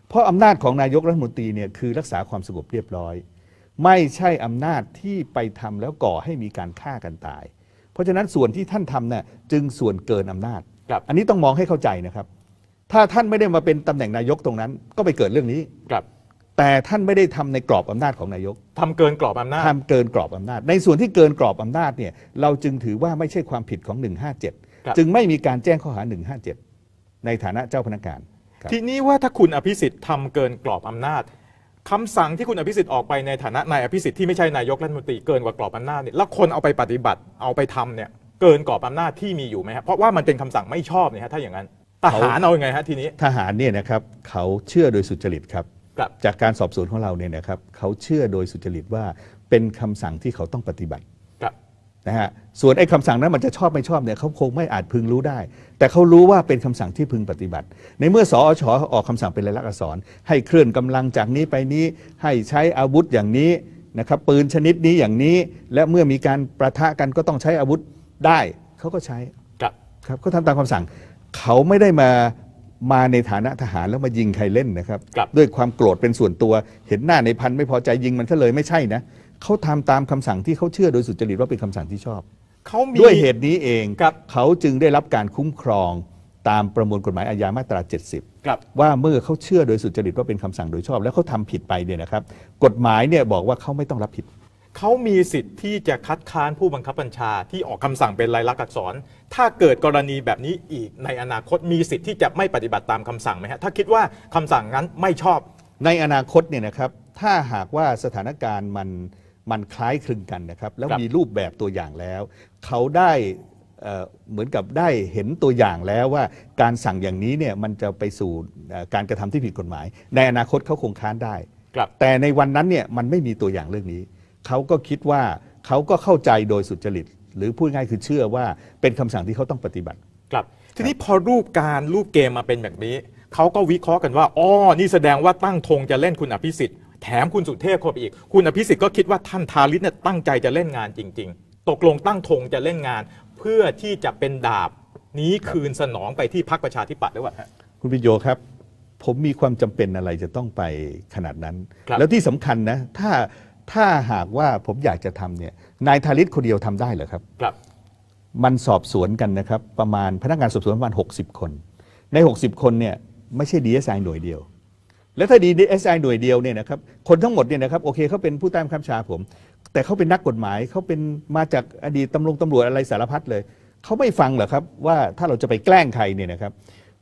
เพราะอำนาจของนายกรัฐมนตรีเนี่ยคือรักษาความสงบเรียบร้อยไม่ใช่อำนาจที่ไปทำแล้วก่อให้มีการฆ่ากันตาย เพราะฉะนั้นส่วนที่ท่านทำเนี่ยจึงส่วนเกินอำนาจครับอันนี้ต้องมองให้เข้าใจนะครับ ถ้าท่านไม่ได้มาเป็นตำแหน่งนายกตรงนั้น ก็ไปเกิดเรื่องนี้ครับแต่ท่านไม่ได้ทำในกรอบอำนาจของนายกทำเกินกรอบอำนาจทำเกินกรอบอำนาจ ในส่วนที่เกินกรอบอำนาจเนี่ยเราจึงถือว่าไม่ใช่ความผิดของ 157 จึงไม่มีการแจ้งข้อหา 157 ในฐานะเจ้าพนักงานทีนี้ว่าถ้าคุณอภิสิทธิ์ทำเกินกรอบอำนาจคำสั่งที่คุณอภิสิทธิ์ออกไปในฐานะนายอภิสิทธิ์ที่ไม่ใช่นายกรัฐมนตรีเกินกว่ากรอบอำนาจเนี่ยแล้วคนเอาไปปฏิบัติเอาไปทำเนี่ยเกินกรอบอำนาจที่มีอยู่ไหมครับเพราะว่ามันเป็นคำสั่งไม่ชอบเนี่ยฮะถ้าอย่างนั้นทหารเอายังไงฮะทีนี้ ทหารเนี่ยนะครับเขาเชื่อโดยสุจริตครับจากการสอบสวนของเราเนี่ยนะครับเขาเชื่อโดยสุจริตว่า เป็นคำสั่งที่เขาต้องปฏิบัตินะฮะส่วนไอ้คำสั่งนั้นมันจะชอบไม่ชอบเนี่ยเขาคงไม่อาจพึงรู้ได้ แต่เขารู้ว่าเป็นคำสั่งที่พึงปฏิบัติ ในเมื่อสอชอออกคำสั่งเป็นลายลักษณ์อักษรให้เคลื่อนกำลังจากนี้ไปนี้ให้ใช้อาวุธอย่างนี้นะครับ ปืนชนิดนี้อย่างนี้ และเมื่อมีการประทะกันก็ต้องใช้อาวุธได้ เขาก็ใช้ ครับครับก็ทำตามคำสั่ง เขาไม่ได้มามาในฐานะทหารแล้วมายิงใครเล่นนะครับรบด้วยความโกรธเป็นส่วนตัวเห็นหน้าในพันไม่พอใจยิงมันซะเลยไม่ใช่นะเขาทำตามคำสั่งที่เขาเชื่อโดยสุจริตว่าเป็นคำสั่งที่ชอบ เขามีด้วยเหตุนี้เองเขาจึงได้รับการคุ้มครอง ตามประมวลกฎหมายอาญามาตรา70ว่าเมื่อเขาเชื่อโดยสุจริตว่าเป็นคำสั่งโดยชอบ แล้วเขาทาผิดไปเนี่ยนะครับกฎหมายเนี่ยบอกว่าเขาไม่ต้องรับผิด เขามีสิทธิ์ที่จะคัดค้านผู้บังคับบัญชาที่ออกคำสั่งเป็นลายลักษณ์อักษร ถ้าเกิดกรณีแบบนี้อีกในอนาคตมีสิทธิ์ที่จะไม่ปฏิบัติตามคำสั่งไหมฮะถ้าคิดว่าคำสั่งนั้นไม่ชอบ ในอนาคตเนี่ยนะครับถ้าหากว่าสถานการณ์มันมันคล้ายคลึงกันนะครับแล้วมีรูปแบบตัวอย่างแล้ว เขาได้เหมือนกับได้เห็นตัวอย่างแล้วว่าการสั่งอย่างนี้เนี่ยมันจะไปสู่การกระทำที่ผิดกฎหมาย ในอนาคตเขาคงค้านได้ แต่ในวันนั้นเนี่ยมันไม่มีตัวอย่างเรื่องนี้ เขาก็คิดว่าเขาก็เข้าใจโดยสุจริตหรือพูดง่ายคือเชื่อว่าเป็นคำสั่งที่เขาต้องปฏิบัติ ครับทีนี้พอรูปการรูปเกมมาเป็นแบบนี้เขาก็วิเคราะห์กันว่าอ๋อนี่แสดงว่าตั้งธงจะเล่นคุณอภิสิทธิ์แถมคุณสุเทพเข้าไปอีก คุณอภิสิทธิ์ก็คิดว่าท่านทาริศเนี่ยตั้งใจจะเล่นงานจริงๆ ตกลงตั้งธงจะเล่นงาน เพื่อที่จะเป็นดาบ นี้คืนสนองไปที่พรรคประชาธิปัตย์หรือเปล่าคุณพิโยครับ ผมมีความจำเป็นอะไรจะต้องไปขนาดนั้น แล้วที่สำคัญนะถ้าถ้าหากว่าผมอยากจะทำเนี่ยนายทาริศคนเดียวทำได้เหรอครับ ครับ มันสอบสวนกันนะครับประมาณพนักงานสอบสวนประมาณ60 คน ใน 60 คนเนี่ยไม่ใช่ดีเอสไอหน่วยเดียวแล้วถ้าดีเอสไอหน่วยเดียวเนี่ยนะครับคนทั้งหมดเนี่ยนะครับโอเคเขาเป็นผู้ใต้บังคับชาผม แต่เขาเป็นนักกฎหมายเขาเป็นมาจากอดีตตำรวจตำรวจอะไรสารพัดเลย เขาไม่ฟังเหรอครับว่าถ้าเราจะไปแกล้งใครเนี่ยนะครับ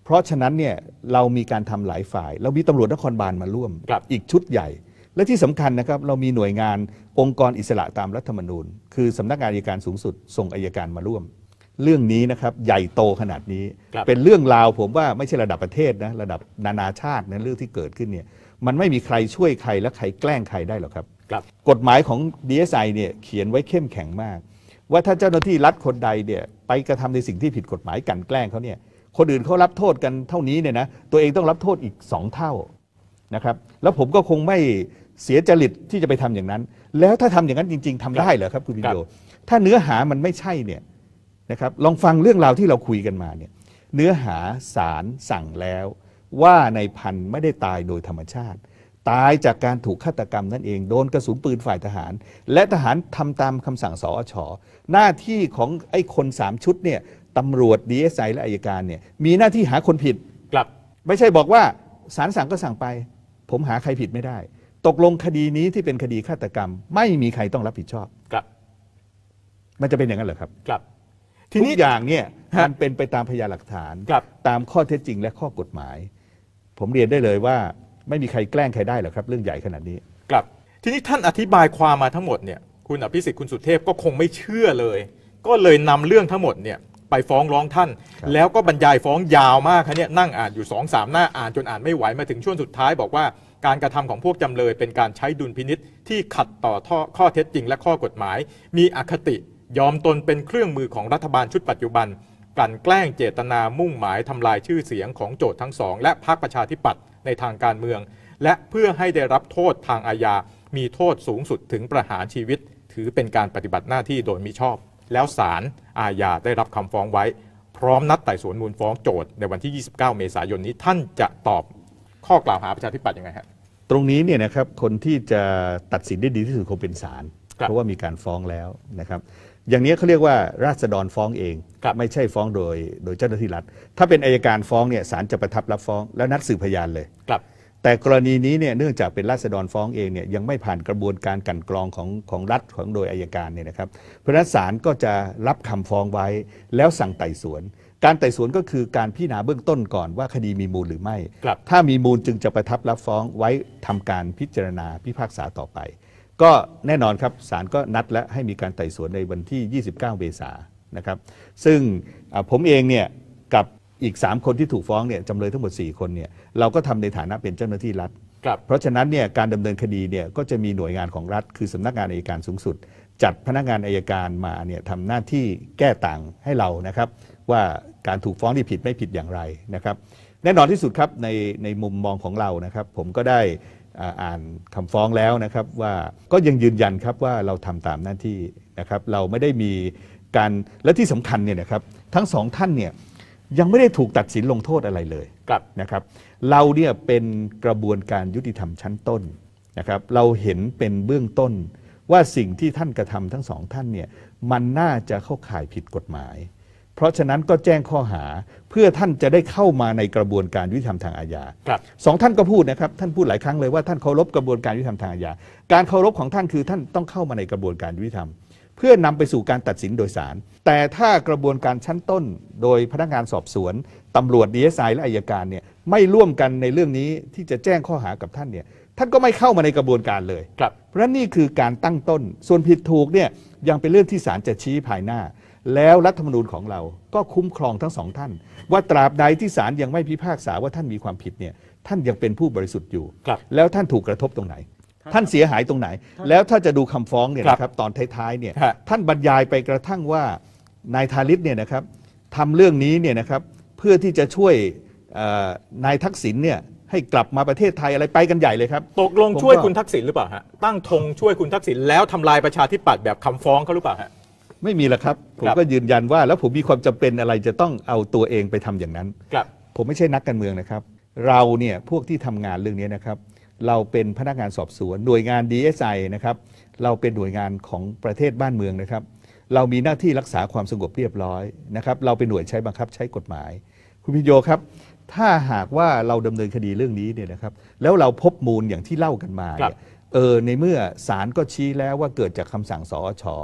เพราะฉะนั้นเนี่ยเรามีการทำหลายฝ่าย เรามีตำรวจนครบาลมาร่วมอีกชุดใหญ่ และที่สำคัญนะครับเรามีหน่วยงานองค์กรอิสระตามรัฐธรรมนูญ คือ สำนักงานอัยการสูงสุดส่งอายการมาร่วมเรื่องนี้นะครับใหญ่โตขนาดนี้ เป็นเรื่องราวผมว่าไม่ใช่ระดับประเทศนะระดับนานาชาตินะเรื่องที่เกิดขึ้นเนี่ยมันไม่มีใครช่วยใครและใครแกล้งใครได้หรอกครับ ครับ กฎหมายของ DSI เนี่ยเขียนไว้เข้มแข็งมาก ว่าถ้าเจ้าหน้าที่รัฐคนใดเนี่ยไปกระทำในสิ่งที่ผิดกฎหมายกันแกล้งเขาเนี่ยคนอื่นเขารับโทษกันเท่านี้เนี่ยนะตัวเองต้องรับโทษอีกสองเท่านะครับแล้วผมก็คงไม่เสียจริตที่จะไปทำอย่างนั้น แล้วถ้าทำอย่างนั้นจริง ๆทำได้เหรอครับคุณพิโยถ้าเนื้อหามันไม่ใช่เนี่ยนะครับลองฟังเรื่องราวที่เราคุยกันมา เนี่ยเนื้อหาสารสั่งแล้วว่าในพันไม่ได้ตายโดยธรรมชาติ ตายจากการถูกฆาตกรรมนั่นเองโดนกระสุนปืนฝ่ายทหาร และทหารทำตามคำสั่งสอชอหน้าที่ของไอ้คน 3 ชุดเนี่ยตำรวจดีเอสไอและอายการเนี่ยมีหน้าที่หาคนผิดกลับไม่ใช่บอกว่าสารสั่งก็สั่งไป ผมหาใครผิดไม่ได้ ตกลงคดีนี้ที่เป็นคดีฆาตกรรม ไม่มีใครต้องรับผิดชอบกลับ มันจะเป็นอย่างนั้นเหรอครับกลับทุกอย่างเนี่ยมันเป็นไปตามพยานหลักฐานับตามข้อเท็จจริงและข้อกฎหมาย ผมเรียนได้เลยว่าไม่มีใครแกล้งใครได้หรอกครับ เรื่องใหญ่ขนาดนี้ครับทีนี้ท่านอธิบายความมาทั้งหมดเนี่ยคุณอภิสิทธิ์คุณสุเทพก็คงไม่เชื่อเลย ก็เลยนำเรื่องทั้งหมดเนี่ยไปฟ้องร้องท่าน แล้วก็บรรยายฟ้องยาวมากครับเนี่ยนั่งอ่านอยู่สองสามหน้าอ่านจนอ่านไม่ไหวมาถึงช่วงสุดท้าย บอกว่าการกระทำของพวกจำเลย เป็นการใช้ดุลพินิษที่ขัดต่อข้อเท็จจริง และข้อกฎหมายมีอคติยอมตนเป็นเครื่องมือของรัฐบาลชุดปัจจุบันกลั่นแกล้งเจตนามุ่งหมายทำลายชื่อเสียงของโจทก์ทั้งสอง และพรรคประชาธิปัตย์ในทางการเมือง และเพื่อให้ได้รับโทษทางอาญามีโทษสูงสุดถึงประหารชีวิต ถือเป็นการปฏิบัติหน้าที่โดยมิชอบ แล้วศาลอาญาได้รับคำฟ้องไว้ พร้อมนัดไต่สวนมูลฟ้องโจทก์ในวันที่ 29 เมษายนนี้ท่านจะตอบข้อกล่าวหาประชาธิปัตย์ยังไงฮะตรงนี้เนี่ยนะครับคนที่จะตัดสินได้ดีที่สุดคงเป็นศาลเพราะว่ามีการฟ้องแล้วนะครับอย่างนี้เขาเรียกว่าราษฎรฟ้องเอง ไม่ใช่ฟ้องโดย โดยเจ้าหน้าที่รัฐ ถ้าเป็นอายการฟ้องเนี่ยศาลจะประทับรับฟ้องแล้วนัดสืบพยานเลย ครับ แต่กรณีนี้เนี่ยเนื่องจากเป็นราษฎรฟ้องเองเนี่ยยังไม่ผ่านกระบวนการกันกรอง ของของรัฐของโดยอายการเนี่ยนะครับเพราะนั้นศาลก็จะรับคำฟ้องไว้ แล้วสั่งไต่สวน การไต่สวนก็คือการพิจารณาเบื้องต้นก่อนว่าคดีมีมูลหรือไม่ถ้ามีมูลจึงจะประทับรับฟ้องไว้ทำการพิจารณาพิพากษาต่อไปก็แน่นอนครับศาลก็นัดและให้มีการไต่สวนในวันที่ 29เมษายนนะครับซึ่งผมเองเนี่ยกับอีก 3 คนที่ถูกฟ้องเนี่ยจำเลยทั้งหมด 4 คนเนี่ยเราก็ทำในฐานะเป็นเจ้าหน้าที่รัฐเพราะฉะนั้นเนี่ยการดำเนินคดีเนี่ยก็จะมีหน่วยงานของรัฐ คือสำนักงานอายการสูงสุด จัดพนักงานอายการมาเนี่ยทำหน้าที่แก้ต่างให้เรานะครับ ว่าการถูกฟ้องที่ผิดไม่ผิดอย่างไรนะครับแน่นอนที่สุดครับในในมุมมองของเรานะครับ ผมก็ได้อ่านคำฟ้องแล้วนะครับว่าก็ยังยืนยันครับว่าเราทำตามหน้าที่นะครับเราไม่ได้มีการและที่สำคัญเนี่ยนะครับทั้งสองท่านเนี่ยยังไม่ได้ถูกตัดสินลงโทษอะไรเลยครับนะครับเราเนี่ยเป็นกระบวนการยุติธรรมชั้นต้นนะครับเราเห็นเป็นเบื้องต้นว่าสิ่งที่ท่านกระทำทั้งสองท่านเนี่ยมันน่าจะเข้าข่ายผิดกฎหมายเพราะฉะนั้นก็แจ้งข้อหาเพื่อท่านจะได้เข้ามาในกระบวนการยุติธรรมทางอาญาสองท่านก็พูดนะครับท่านพูดหลายครั้งเลยว่าท่านเคารพกระบวนการยุติธรรมทางอาญา การเคารพของท่านคือท่านต้องเข้ามาในกระบวนการยุติธรรม เพื่อนำไปสู่การตัดสินโดยสาร แต่ถ้ากระบวนการชั้นต้นโดยพนักงานสอบสวน ตำรวจดีเอสไอและอายการเนี่ยไม่ร่วมกันในเรื่องนี้ที่จะแจ้งข้อหากับท่านเนี่ยท่านก็ไม่เข้ามาในกระบวนการเลย ครับเพราะนี่คือการตั้งต้น ส่วนผิดถูกเนี่ยยังเป็นเรื่องที่ศาลจะชี้ภายหน้าแล้วรัฐธรรมนูญของเราก็คุ้มครองทั้งสองท่าน ว่าตราบใดที่ศาลยังไม่พิพากษาว่าท่านมีความผิดเนี่ยท่านยังเป็นผู้บริสุทธิ์อยู่ แล้วท่านถูกกระทบตรงไหน ท่านเสียหายตรงไหน แล้วถ้าจะดูคำฟ้องเนี่ยนะครับตอนท้ายๆเนี่ยท่านบรรยายไปกระทั่งว่า นายทาริศเนี่ยนะครับทำเรื่องนี้เนี่ยนะครับเพื่อที่จะช่วยนายทักษิณเนี่ยให้กลับมาประเทศไทยอะไรไปกันใหญ่เลยครับตกลงช่วยคุณทักษิณหรือเปล่าฮะตั้งธงช่วยคุณทักษิณแล้วทำลายประชาธิปัตย์แบบคำฟ้องเขาหรือเปล่าฮะไม่มีละครับผมก็ยืนยันว่าแล้วผมมีความจำเป็นอะไรจะต้องเอาตัวเองไปทำอย่างนั้น ครับ ผมไม่ใช่นักการเมืองนะครับ เราเนี่ยพวกที่ทำงานเรื่องนี้นะครับ เราเป็นพนักงานสอบสวนหน่วยงานดีเอสไอนะครับเราเป็นหน่วยงานของประเทศบ้านเมืองนะครับ เรามีหน้าที่รักษาความสงบเรียบร้อยนะครับเราเป็นหน่วยใช้บังคับใช้กฎหมายคุณพิโยครับ ถ้าหากว่าเราดำเนินคดีเรื่องนี้เนี่ยนะครับ แล้วเราพบมูลอย่างที่เล่ากันมาเนี่ยเออในเมื่อศาลก็ชี้แล้วว่าเกิดจากคำสั่งสอชอ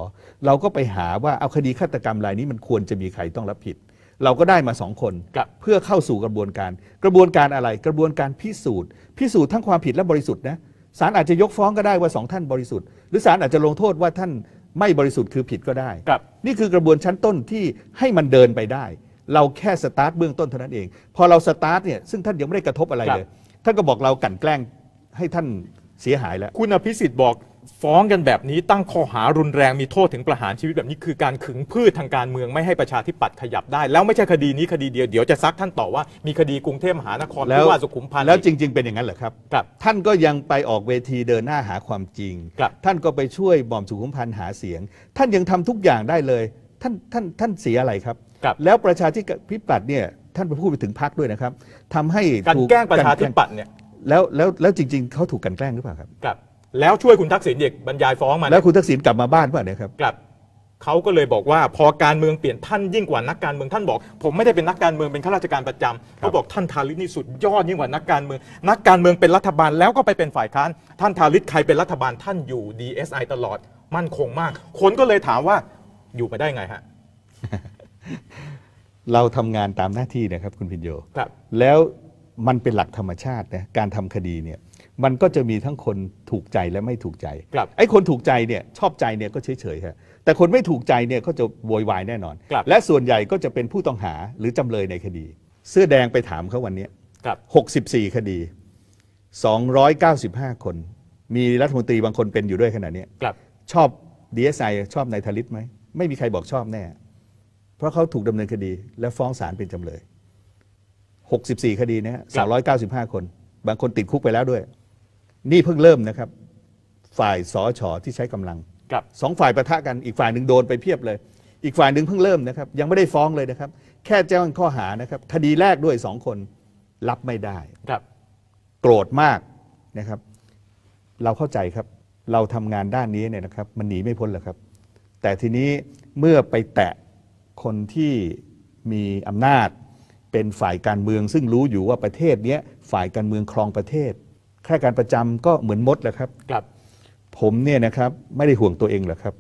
เราก็ไปหาว่าเอาคดีฆาตกรรมรายนี้มันควรจะมีใครต้องรับผิด เราก็ได้มาสองคนเพื่อเข้าสู่กระบวนการ กระบวนการอะไรกระบวนการพิสูจน์พิสูจน์ทั้งความผิดและบริสุทธิ์นะศาลอาจจะยกฟ้องก็ได้ว่าสองท่านบริสุทธิ์หรือศาลอาจจะลงโทษว่าท่านไม่บริสุทธิ์คือผิดก็ได้นี่คือกระบวนชั้นต้นที่ให้มันเดินไปได้ เราแค่สตาร์ทเบื้องต้นเท่านั้นเองพอเราสตาร์ทเนี่ยซึ่งท่านยังไม่ได้กระทบอะไรเลยท่านก็บอกเรากั่นแกล้งให้ท่านเสียหายแล้ว คุณอภิสิทธิ์บอกฟ้องกันแบบนี้ ตั้งข้อหารุนแรงมีโทษถึงประหารชีวิตแบบนี้คือการขึงพืชทางการเมืองไม่ให้ประชาธิปัตย์ขยับได้ แล้วไม่ใช่คดีนี้คดีเดียว เดี๋ยวจะซักท่านต่อว่ามีคดีกรุงเทพมหานครแล้วว่าสุขุมพันธ์แล้วจริง ๆเป็นอย่างนั้นเหรอครับครับท่านก็ยังไปออกเวทีเดินหน้าหาความจริงครับท่านก็ไปช่วยบอมสุขุมพันธ์หาเสียง ท่านยังทำทุกอย่างได้เลยท่านท่านท่านเสียอะไรครับครับแล้วประชาธิปัตย์เนี่ยท่านไปพูดไปถึงพรรคด้วยนะครับทำให้การถูแกล้งประชาธิปัตย์เนี่ยแล้วแล้วแล้วจริง ๆเขาถูกกันแกล้งหรือเปล่าครับกลับแล้วช่วยคุณทักษิณเด็กบรรยายฟ้องมันแล้วคุณทักษิณกลับมาบ้านเปล่าเนี่ยครับกลับเขาก็เลยบอกว่าพอการเมืองเปลี่ยนท่านยิ่งกว่านักการเมืองท่านบอก ผมไม่ได้เป็นนักการเมืองเป็นข้าราชการประจำเขาบอกท่านทาริศนี่สุดยอดยิ่งกว่านักการเมืองนักการเมืองเป็นรัฐบาลแล้วก็ไปเป็นฝ่ายค้านท่านทาริศใครเป็นรัฐบาลท่านอยู่ DSI ตลอด มั่นคงมากคนก็เลยถามว่าอยู่ไปได้ไงฮะเราทำงานตามหน้าที่นะครับ คุณพินโยครับแล้วมันเป็นหลักธรรมชาตินะการทำคดีเนี่ยมันก็จะมีทั้งคนถูกใจและไม่ถูกใจไอ้คนถูกใจเนี่ยชอบใจเนี่ยก็เฉยเฉยฮะแต่คนไม่ถูกใจเนี่ยก็จะโวยวายแน่นอน และส่วนใหญ่ก็จะเป็นผู้ต้องหาหรือจำเลยในคดี เสื้อแดงไปถามเขาวันนี้หกสิบสี่คดีสองร้อยเก้าสิบห้าคน มีรัฐมนตรีบางคนเป็นอยู่ด้วยขนาดนี้ชอบดีเอสไอชอบนายธลิตไหมไม่มีใครบอกชอบแน่เพราะเขาถูกดำเนินคดีและฟ้องศาลเป็นจำเลย64คดีนะฮะ395 คน บางคนติดคุกไปแล้วด้วย นี่เพิ่งเริ่มนะครับ ฝ่ายสอชอที่ใช้กำลังครับสองฝ่ายประทะกัน อีกฝ่ายหนึ่งโดนไปเพียบเลย อีกฝ่ายหนึ่งเพิ่งเริ่มนะครับ ยังไม่ได้ฟ้องเลยนะครับ แค่แจ้งข้อหานะครับ คดีแรกด้วยสองคนรับไม่ได้ครับ โกรธมากนะครับ เราเข้าใจครับ เราทำงานด้านนี้เนี่ยนะครับ มันหนีไม่พ้นหรอกครับ แต่ทีนี้เมื่อไปแตะคนที่มีอำนาจเป็นฝ่ายการเมืองซึ่งรู้อยู่ว่าประเทศนี้ฝ่ายการเมืองครองประเทศ แค่การประจำก็เหมือนมดแหละครับครับผมเนี่ยนะครับไม่ได้ห่วงตัวเองหรอกครับ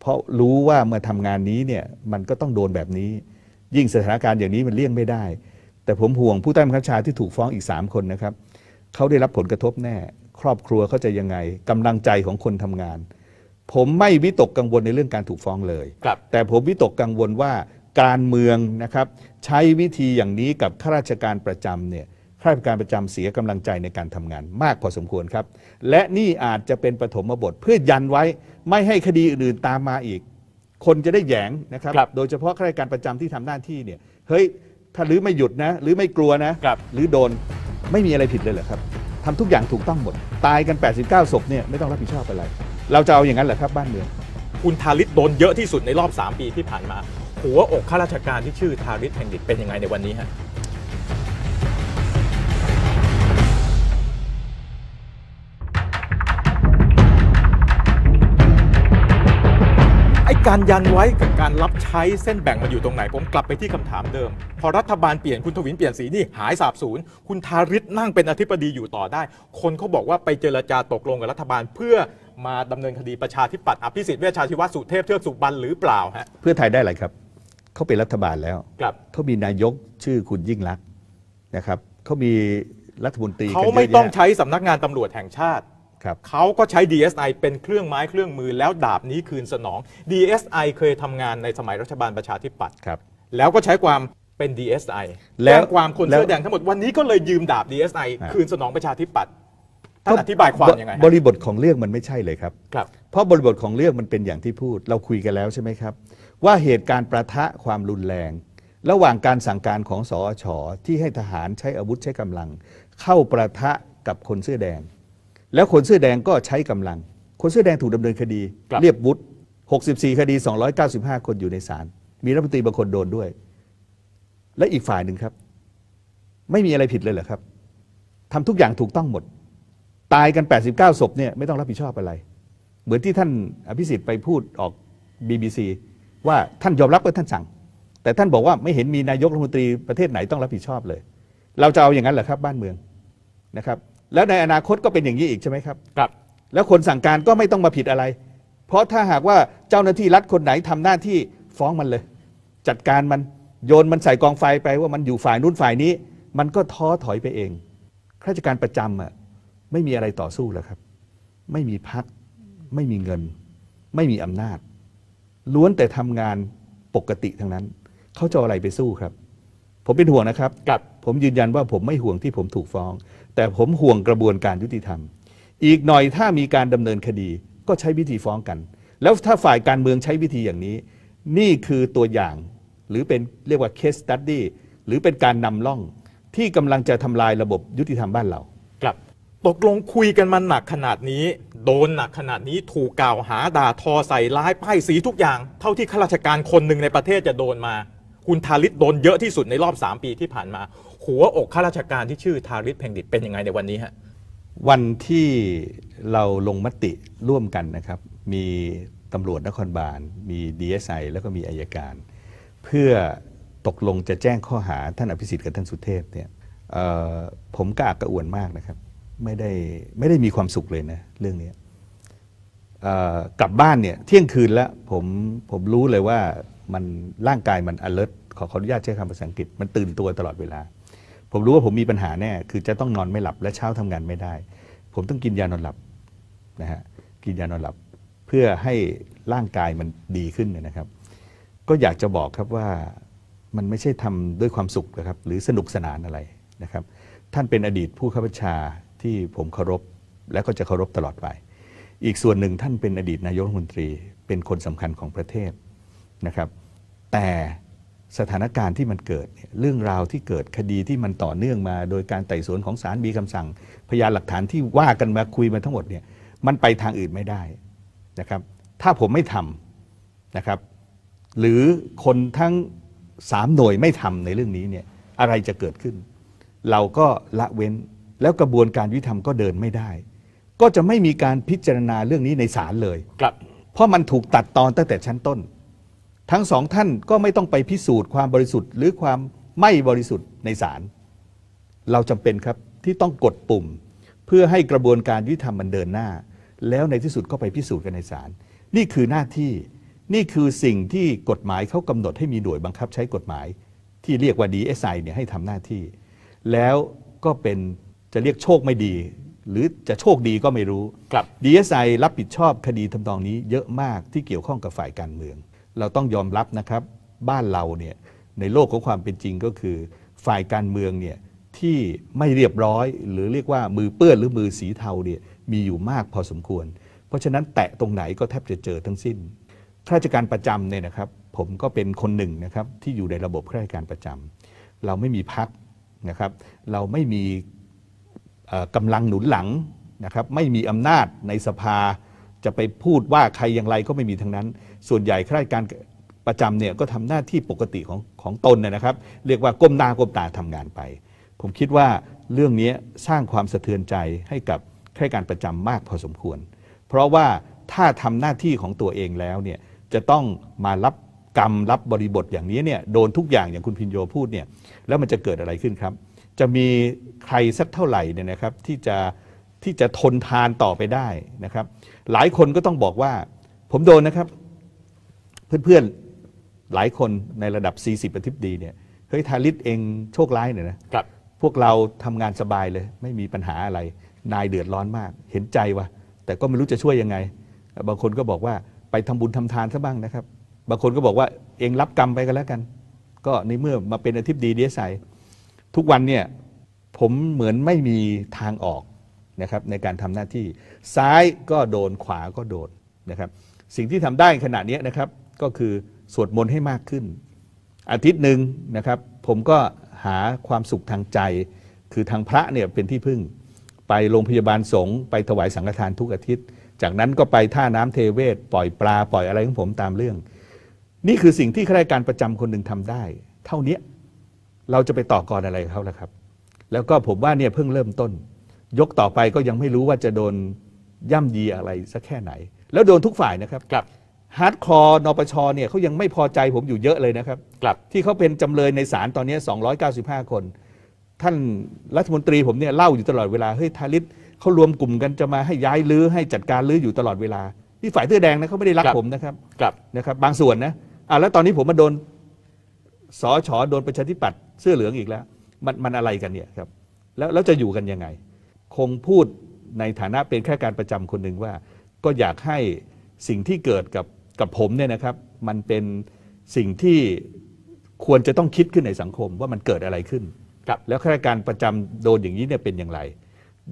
เพราะรู้ว่าเมื่อทำงานนี้เนี่ยมันก็ต้องโดนแบบนี้ ยิ่งสถานการณ์อย่างนี้มันเลี่ยงไม่ได้ แต่ผมห่วงผู้ใต้บังคับชาที่ถูกฟ้องอีก 3 คนนะครับเขาได้รับผลกระทบแน่ ครอบครัวเขาจะยังไง กำลังใจของคนทำงาน ผมไม่วิตกกังวลในเรื่องการถูกฟ้องเลยแต่ผมวิตกกังวลว่าการเมืองนะครับใช้วิธีอย่างนี้กับข้าราชการประจำเนี่ยข้าราชการประจำเสียกำลังใจในการทำงานมากพอสมควรครับ และนี่อาจจะเป็นปฐมบทเพื่อยันไว้ไม่ให้คดีอื่นๆตามมาอีก คนจะได้แยงนะครับรบโดยเฉพาะข้าราชการประจำที่ทำหน้าที่เนี่ยเฮ้ยถ้าหรือไม่หยุดนะหรือไม่กลัวนะรหรือโดนไม่มีอะไรผิดเลยเหรอครับทำทุกอย่างถูกต้องหมด ตายกัน89ศพเนี่ยไม่ต้องรับผิดชอบอะไรเราจะเอาอย่างนั้นเหรอครับบ้านเมืองคุณทาริตโดนเยอะที่สุดในรอบ 3 ปีที่ผ่านมาหัวอกข้าราชการที่ชื่อทาริสแห่งดิตเป็นยังไงในวันนี้ฮะการยันไว้กับการรับใช้เส้นแบ่งมันอยู่ตรงไหน ผมกลับไปที่คำถามเดิม พอรัฐบาลเปลี่ยนคุณทวินเปลี่ยนสีนี่หายสาบสูญ คุณทาริศนั่งเป็นอธิบดีอยู่ต่อได้ คนเขาบอกว่าไปเจรจาตกลงกับรัฐบาล เพื่อมาดำเนินคดีประชาธิปัตย์อภิสิทธิ์เวชชาชีวะสุเทพเทือกสุบรรณหรือเปล่าฮะ เพื่อไทยได้อะไรครับเขาเป็นรัฐบาลแล้วครับเขามีนายกชื่อคุณยิ่งรักษณ์นะครับเขามีรัฐมนตรีเขาไม่ต้องใช้สำนักงานตำรวจแห่งชาติครับเขาก็ใช้ DSI เป็นเครื่องไม้เครื่องมือแล้วดาบนี้คืนสนอง DSI เคยทำงานในสมัยรัฐบาลประชาธิปัตย์ครับ แล้วก็ใช้ความเป็น DSI แล้วความคนเสื้อแดงทั้งหมดวันนี้ก็เลยยืมดาบ DSI คืนสนองประชาธิปัตย์ท่านอธิบายความยังไงบริบทของเรื่องมันไม่ใช่เลยครับครับ เพราะบริบทของเรื่องมันเป็นอย่างที่พูด เราคุยกันแล้วใช่ไหมครับว่าเหตุการณ์ประทะความรุนแรง ระหว่างการสั่งการของสอชอที่ให้ทหารใช้อาวุธใช้กำลัง เข้าประทะกับคนเสื้อแดง แล้วคนเสื้อแดงก็ใช้กำลัง คนเสื้อแดงถูกดำเนินคดีเรียบวุฒิ64 คดี 295 คนอยู่ในศาลมีรัฐมนตรีบางคนโดนด้วย และอีกฝ่ายหนึ่งครับ ไม่มีอะไรผิดเลยเหรอครับทำทุกอย่างถูกต้องหมด ตายกัน 89ศพเนี่ยไม่ต้องรับผิดชอบอะไร เหมือนที่ท่านอภิสิทธิ์ไปพูดออก BBC ีว่าท่านยอมรับว่าท่านสั่ง แต่ท่านบอกว่าไม่เห็นมีนายกรัฐมนตรีประเทศไหนต้องรับผิดชอบเลย เราจะเอาอย่างนั้นเหรอครับบ้านเมืองนะครับ แล้วในอนาคตก็เป็นอย่างนี้อีกใช่ไหมครับ ครับ แล้วคนสั่งการก็ไม่ต้องมาผิดอะไร เพราะถ้าหากว่าเจ้าหน้าที่รัฐคนไหนทำหน้าที่ฟ้องมันเลย จัดการมันโยนมันใส่กองไฟไปว่ามันอยู่ฝ่ายนู้นฝ่ายนี้ มันก็ท้อถอยไปเองข้าราชการประจำอ่ะไม่มีอะไรต่อสู้แล้วครับ ไม่มีพักไม่มีเงิน ไม่มีอำนาจล้วนแต่ทำงานปกติทั้งนั้น เขาจะอะไรไปสู้ครับ ผมเป็นห่วงนะครับบผมยืนยันว่าผมไม่ห่วงที่ผมถูกฟ้อง แต่ผมห่วงกระบวนการยุติธรรม อีกหน่อยถ้ามีการดำเนินคดีก็ใช้วิธีฟ้องกัน แล้วถ้าฝ่ายการเมืองใช้วิธีอย่างนี้ นี่คือตัวอย่างหรือเป็นเรียกว่าเคสตัดดี้หรือเป็นการนำล่อง ที่กำลังจะทำลายระบบยุติธรรมบ้านเราครับตกลงคุยกันมาหนักขนาดนี้ โดนหนักขนาดนี้ถูกกล่าวหาด่าทอใส่ร้ายป้าย สีทุกอย่าง เท่าที่ข้าราชการคนหนึ่งในประเทศจะโดนมา คุณทาริศโดนเยอะที่สุดในรอบ 3 ปีที่ผ่านมา หัวอกข้าราชการที่ชื่อทาริศเพ่งดิตเป็นยังไงในวันนี้ฮะวันที่เราลงมติร่วมกันนะครับ มีตำรวจนครบาลมีดีเอสไอแล้วก็มีอายการ เพื่อตกลงจะแจ้งข้อหาท่านอภิสิทธิ์กับท่านสุเทพเนี่ยผมกล้ากระอ่วนมากนะครับไม่ได้ไม่ได้มีความสุขเลยนะเรื่องนี้กลับบ้านเนี่ยเที่ยงคืนแล้ว ผมผมรู้เลยว่ามันร่างกายมัน alert ขอขออนุญาตใช้คำภาษาอังกฤษ มันตื่นตัวตลอดเวลา ผมรู้ว่าผมมีปัญหาแน่ คือจะต้องนอนไม่หลับและเช้าทำงานไม่ได้ ผมต้องกินยานอนหลับนะฮะกินยานอนหลับเพื่อให้ร่างกายมันดีขึ้นนะครับ ก็อยากจะบอกครับว่ามันไม่ใช่ทำด้วยความสุขนะครับหรือสนุกสนานอะไรนะครับท่านเป็นอดีตผู้ข้าราชการที่ผมเคารพและก็จะเคารพตลอดไป อีกส่วนหนึ่งท่านเป็นอดีตนายกรัฐมนตรีเป็นคนสำคัญของประเทศนะครับ แต่สถานการณ์ที่มันเกิดเรื่องราวที่เกิดคดีที่มันต่อเนื่องมา โดยการไต่สวนของศาลมีคำสั่งพยานหลักฐานที่ว่ากันมาคุยมาทั้งหมดเนี่ยมันไปทางอื่นไม่ได้นะครับถ้าผมไม่ทำนะครับหรือคนทั้งสามหน่วยไม่ทำในเรื่องนี้เนี่ยอะไรจะเกิดขึ้น เราก็ละเว้นแล้วกระบวนการยุติธรรมก็เดินไม่ได้ ก็จะไม่มีการพิจารณาเรื่องนี้ในศาลเลยครับเพราะมันถูกตัดตอนตั้งแต่ชั้นต้น ทั้งสองท่านก็ไม่ต้องไปพิสูจน์ความบริสุทธิ์ หรือความไม่บริสุทธิ์ในศาล เราจำเป็นครับที่ต้องกดปุ่ม เพื่อให้กระบวนการยุติธรรมมันเดินหน้า แล้วในที่สุดก็ไปพิสูจน์กันในศาล นี่คือหน้าที่ นี่คือสิ่งที่กฎหมายเขากำหนดให้มีหน่วยบังคับใช้กฎหมายที่เรียกว่าดีอสไอเนี่ยให้ทำหน้าที่ แล้วก็เป็นจะเรียกโชคไม่ดีหรือจะโชคดีก็ไม่รู้ ครับ DSI รับผิดชอบคดีทำนองนี้เยอะมากที่เกี่ยวข้องกับฝ่ายการเมือง เราต้องยอมรับนะครับ บ้านเราเนี่ยในโลกของความเป็นจริงก็คือฝ่ายการเมืองเนี่ยที่ไม่เรียบร้อย หรือเรียกว่ามือเปื้อนหรือมือสีเทาเนี่ยมีอยู่มากพอสมควร เพราะฉะนั้นแตะตรงไหนก็แทบจะเจอทั้งสิ้นข้าราชการประจำเนี่ยนะครับ ผมก็เป็นคนหนึ่งนะครับ ที่อยู่ในระบบข้าราชการประจำ เราไม่มีพักนะครับ เราไม่มีกำลังหนุนหลังนะครับไม่มีอำนาจในสภา จะไปพูดว่าใครอย่างไรก็ไม่มีทั้งนั้น ส่วนใหญ่ข้าราชการประจำเนี่ยก็ทำหน้าที่ปกติของของตนนะครับ เรียกว่าก้มหน้าก้มตาทำงานไป ผมคิดว่าเรื่องนี้สร้างความสะเทือนใจให้กับข้าราชการประจำมากพอสมควร เพราะว่าถ้าทำหน้าที่ของตัวเองแล้วเนี่ยจะต้องมารับกรรมรับบริบทอย่างนี้เนี่ยโดนทุกอย่างอย่างคุณพินโยพูดเนี่ยแล้วมันจะเกิดอะไรขึ้นครับจะมีใครสักเท่าไหร่เนี่ยนะครับ ที่จะที่จะทนทานต่อไปได้นะครับ หลายคนก็ต้องบอกว่า ผมโดนนะครับ เพื่อน ๆ หลายคนในระดับ 40อาทิบดีเนี่ยเฮ้ยทาริสเองโชคร้ายเนี่ยนะครับพวกเราทำงานสบายเลย ไม่มีปัญหาอะไร นายเดือดร้อนมากเห็นใจวะแต่ก็ไม่รู้จะช่วยยังไง บางคนก็บอกว่าไปทำบุญทำทานซะบ้างนะครับ บางคนก็บอกว่าเองรับกรรมไปก็แล้วกัน ก็ในเมื่อมาเป็นอาทิ์ดีเดียใสทุกวันเนี่ยผมเหมือนไม่มีทางออกนะครับ ในการทำหน้าที่ ซ้ายก็โดนขวาก็โดนนะครับ สิ่งที่ทำได้ขณะนี้นะครับ ก็คือสวดมนต์ให้มากขึ้น อาทิตย์หนึ่งนะครับ ผมก็หาความสุขทางใจ คือทางพระเนี่ยเป็นที่พึ่งไปโรงพยาบาลสงฆ์ไปถวายสังฆทานทุกอาทิตย์ จากนั้นก็ไปท่าน้ำเทเวศปล่อยปลา ปล่อยอะไรของผมตามเรื่อง นี่คือสิ่งที่ข้าราชการประจำคนหนึ่งทำได้ เท่านี้เราจะไปต่อกรอะไรเขาล่ะครับแล้วก็ผมว่าเนี่ยเพิ่งเริ่มต้น ยกต่อไปก็ยังไม่รู้ว่าจะโดนย่ำยีอะไรสักแค่ไหน แล้วโดนทุกฝ่ายนะครับครับฮาร์ดคอร์นปชเนี่ยเขายังไม่พอใจผมอยู่เยอะเลยนะครับ ครับที่เขาเป็นจำเลยในศาลตอนนี้ 295 คน ท่านรัฐมนตรีผมเนี่ยเล่าอยู่ตลอดเวลาเฮ้ยทาริศเขารวมกลุ่มกันจะมาให้ย้ายลื้อให้จัดการลื้ออยู่ตลอดเวลาที่ฝ่ายเสื้อแดงนะเขาไม่ได้รักผมนะครับครับนะครับ บางส่วนนะอ่ะแล้วตอนนี้ผมมาโดนสอชอโดนประชาธิปัตย์เสื้อเหลืองอีกแล้วมันมันอะไรกันเนี่ยครับ แล้วแล้วจะอยู่กันยังไง คงพูดในฐานะเป็นแค่การประจำคนหนึ่งว่า ก็อยากให้สิ่งที่เกิดกับกับผมเนี่ยนะครับ มันเป็นสิ่งที่ควรจะต้องคิดขึ้นในสังคมว่ามันเกิดอะไรขึ้นครับแล้วแค่การประจำโดนอย่างนี้เนี่ยเป็นอย่างไร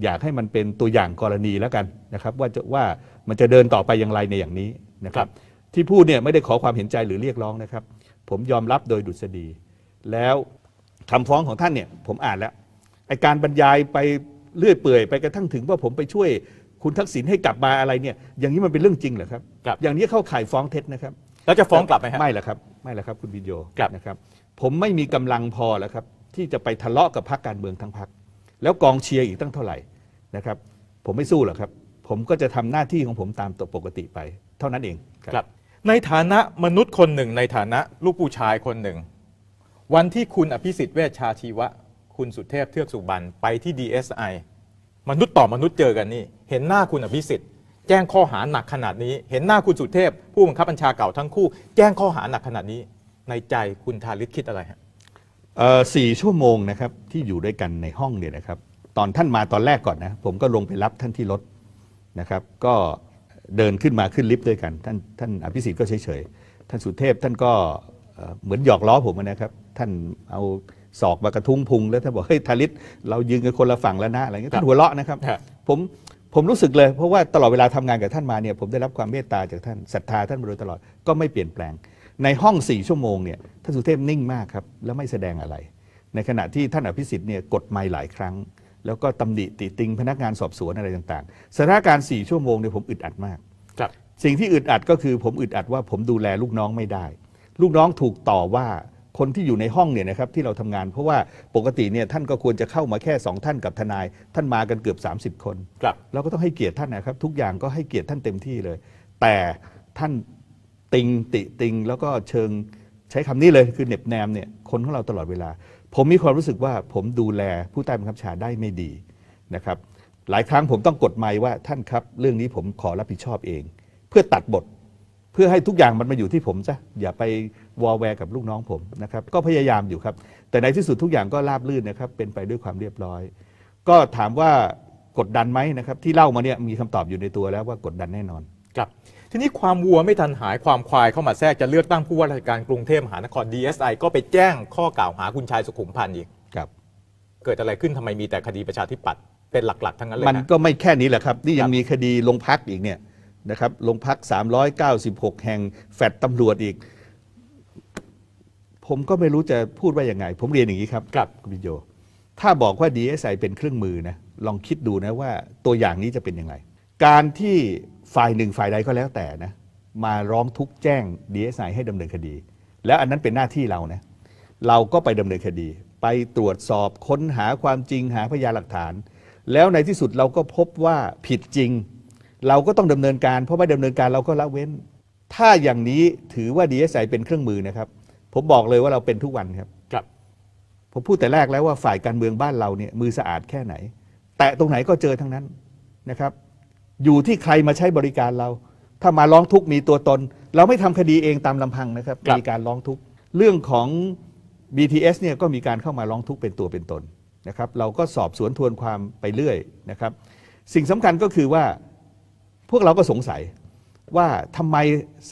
อยากให้มันเป็นตัวอย่างกรณีแล้วกันนะครับ ว่าจะว่ามันจะเดินต่อไปอย่างไรในอย่างนี้นะครับ ที่พูดเนี่ยไม่ได้ขอความเห็นใจหรือเรียกร้องนะครับ ผมยอมรับโดยดุษฎีแล้วคำฟ้องของท่านเนี่ยผมอ่านแล้วไอการบรรยายไปเลื่อยเปื่อยไปกระทั่งถึงว่าผมไปช่วย คุณทักษิณให้กลับมาอะไรเนี่ยอย่างนี้มันเป็นเรื่องจริงเหรอครับครับอย่างนี้เข้าข่ายฟ้องเท็จนะครับแล้วจะฟ้องกลับไหมครับไม่ละครับไม่ละครับ คุณวินโยกลับนะครับผมไม่มีกำลังพอแล้วครับที่จะไปทะเลาะกับพรรคการเมืองทั้งพรรคแล้วกองเชียร์อีกตั้งเท่าไหร่นะครับผมไม่สู้หรอกครับ ผมก็จะทำหน้าที่ของผมตามตัวปกติไปเท่านั้นเองครับ ในฐานะมนุษย์คนหนึ่งในฐานะลูกผู้ชายคนหนึ่งวันที่คุณอภิสิทธิ์เวชชาชีวะคุณสุเทพเทือกสุบรรไปที่ DSI มนุษย์ต่อมนุษย์เจอกันนี่ เห็นหน้าคุณอภิสิทธิ์แจ้งข้อหาหนักขนาดนี้ เห็นหน้าคุณสุเทพ ผู้บังคับบัญชาเก่าทั้งคู่แจ้งข้อหาหนักขนาดนี้ในใจคุณทาริศคิดอะไรฮะสี่ชั่วโมงนะครับที่อยู่ด้วยกันในห้องเนี่ยนะครับ ตอนท่านมาตอนแรกก่อนนะผมก็ลงไปรับท่านที่รถนะครับ ก็เดินขึ้นมาขึ้นลิฟต์ด้วยกันท่านท่านอภิสิทธิ์ก็เฉยๆท่านสุเทพท่านก็เหมือนหยอกล้อผมนะครับท่านเอาศอกมากระทุ้งพุงแล้วท่านบอกเฮ้ยทาริสเรายืนกันคนละฝั่งแล้วนะอะไรเงี้ยท่านหัวเราะนะครับผมผมรู้สึกเลยเพราะว่าตลอดเวลาทำงานกับท่านมาเนี่ยผมได้รับความเมตตาจากท่านศรัทธาท่านมาโดยตลอดก็ไม่เปลี่ยนแปลง ในห้องสี่ชั่วโมงเนี่ยท่านสุเทพนิ่งมากครับแล้วไม่แสดงอะไร ในขณะที่ท่านอภิสิทธิ์เนี่ยกดไมล์หลายครั้ง แล้วก็ตำหนิติติงพนักงานสอบสวนอะไรต่างๆสถานการณ์สี่ชั่วโมงเนี่ยผมอึดอัดมากสิ่งที่อึดอัดก็คือผมอึดอัดว่าผมดูแลลูกน้องไม่ได้ ลูกน้องถูกต่อว่าคนที่อยู่ในห้องเนี่ยนะครับที่เราทำงานเพราะว่าปกติเนี่ยท่านก็ควรจะเข้ามาแค่ 2 ท่านกับทนาย ท่านมากันเกือบ 30 คนครับเราก็ต้องให้เกียรติท่านนะครับทุกอย่างก็ให้เกียรติท่านเต็มที่เลย แต่ท่านติงติติง แล้วก็เชิงใช้คำนี้เลยคือเน็บแนมเนี่ยคนของเราตลอดเวลา ผมมีความรู้สึกว่าผมดูแลผู้ใต้บังคับชาได้ไม่ดีนะครับ หลายครั้งผมต้องกดไม้ว่าท่านครับเรื่องนี้ผมขอรับผิดชอบเอง เพื่อตัดบทเพื่อให้ทุกอย่างมันมาอยู่ที่ผมซะอย่าไปวอลแวร์กับลูกน้องผมนะครับ ก็พยายามอยู่ครับ แต่ในที่สุดทุกอย่างก็ราบรื่นนะครับ เป็นไปด้วยความเรียบร้อย ก็ถามว่ากดดันไหมนะครับที่เล่ามาเนี่ยมีคำตอบอยู่ในตัวแล้วว่ากดดันแน่นอน ครับ ทีนี้ความวัวไม่ทันหายความควายเข้ามาแทรก จะเลือกตั้งผู้ว่าราชการกรุงเทพมหานคร DSI ก็ไปแจ้งข้อกล่าวหาคุณชายสุขุมพันธ์อีกครับเกิดอะไรขึ้นทำไมมีแต่คดีประชาธิปัตย์เป็นหลักๆ ทั้งนั้นเลยมันก็ไม่แค่นี้แหละครับ นี่ยังมีคดีลงพักอีกเนี่ยนะครับโรงพัก 396 แห่งแฟดตำรวจอีก ผมก็ไม่รู้จะพูดว่าอย่างไง ผมเรียนอย่างนี้ครับครับคุณพิโยถ้าบอกว่า DSI เป็นเครื่องมือนะลองคิดดูนะว่าตัวอย่างนี้จะเป็นยังไง การที่ฝ่ายหนึ่งฝ่ายใดก็แล้วแต่นะมาร้องทุกแจ้ง DSI ให้ดำเนินคดี แล้วอันนั้นเป็นหน้าที่เรานะเราก็ไปดำเนินคดี ไปตรวจสอบค้นหาความจริงหาพยานหลักฐาน แล้วในที่สุดเราก็พบว่าผิดจริงเราก็ต้องดำเนินการ เพราะไม่ดำเนินการเราก็ละเว้น ถ้าอย่างนี้ถือว่าดีเอสไอเป็นเครื่องมือนะครับ ผมบอกเลยว่าเราเป็นทุกวันครับครับผมพูดแต่แรกแล้วว่าฝ่ายการเมืองบ้านเราเนี่ยมือสะอาดแค่ไหน แต่ตรงไหนก็เจอทั้งนั้นนะครับ อยู่ที่ใครมาใช้บริการเรา ถ้ามาร้องทุกมีตัวตน เราไม่ทำคดีเองตามลำพังนะครับรบมีการร้องทุกเรื่องของ BTS เนี่ยก็มีการเข้ามาร้องทุกเป็นตัวเป็นตนนะครับ เราก็สอบสวนทวนความไปเรื่อยนะครับ สิ่งสำคัญก็คือว่าพวกเราก็สงสัยว่าทำไม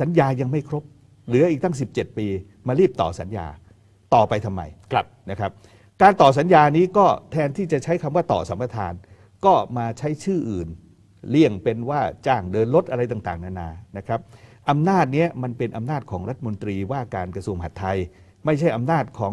สัญญายังไม่ครบเหลืออีกตั้ง 17 ปีมารีบต่อสัญญาต่อไปทำไมครับนะครับ การต่อสัญญานี้ก็แทนที่จะใช้คำว่าต่อสัมปทาน ก็มาใช้ชื่ออื่นเลี่ยงเป็นว่าจ้างเดินรถอะไรต่างๆ นานานะครับอำนาจนี้มันเป็นอำนาจของรัฐมนตรีว่าการกระทรวงมหาดไทย ไม่ใช่อำนาจของ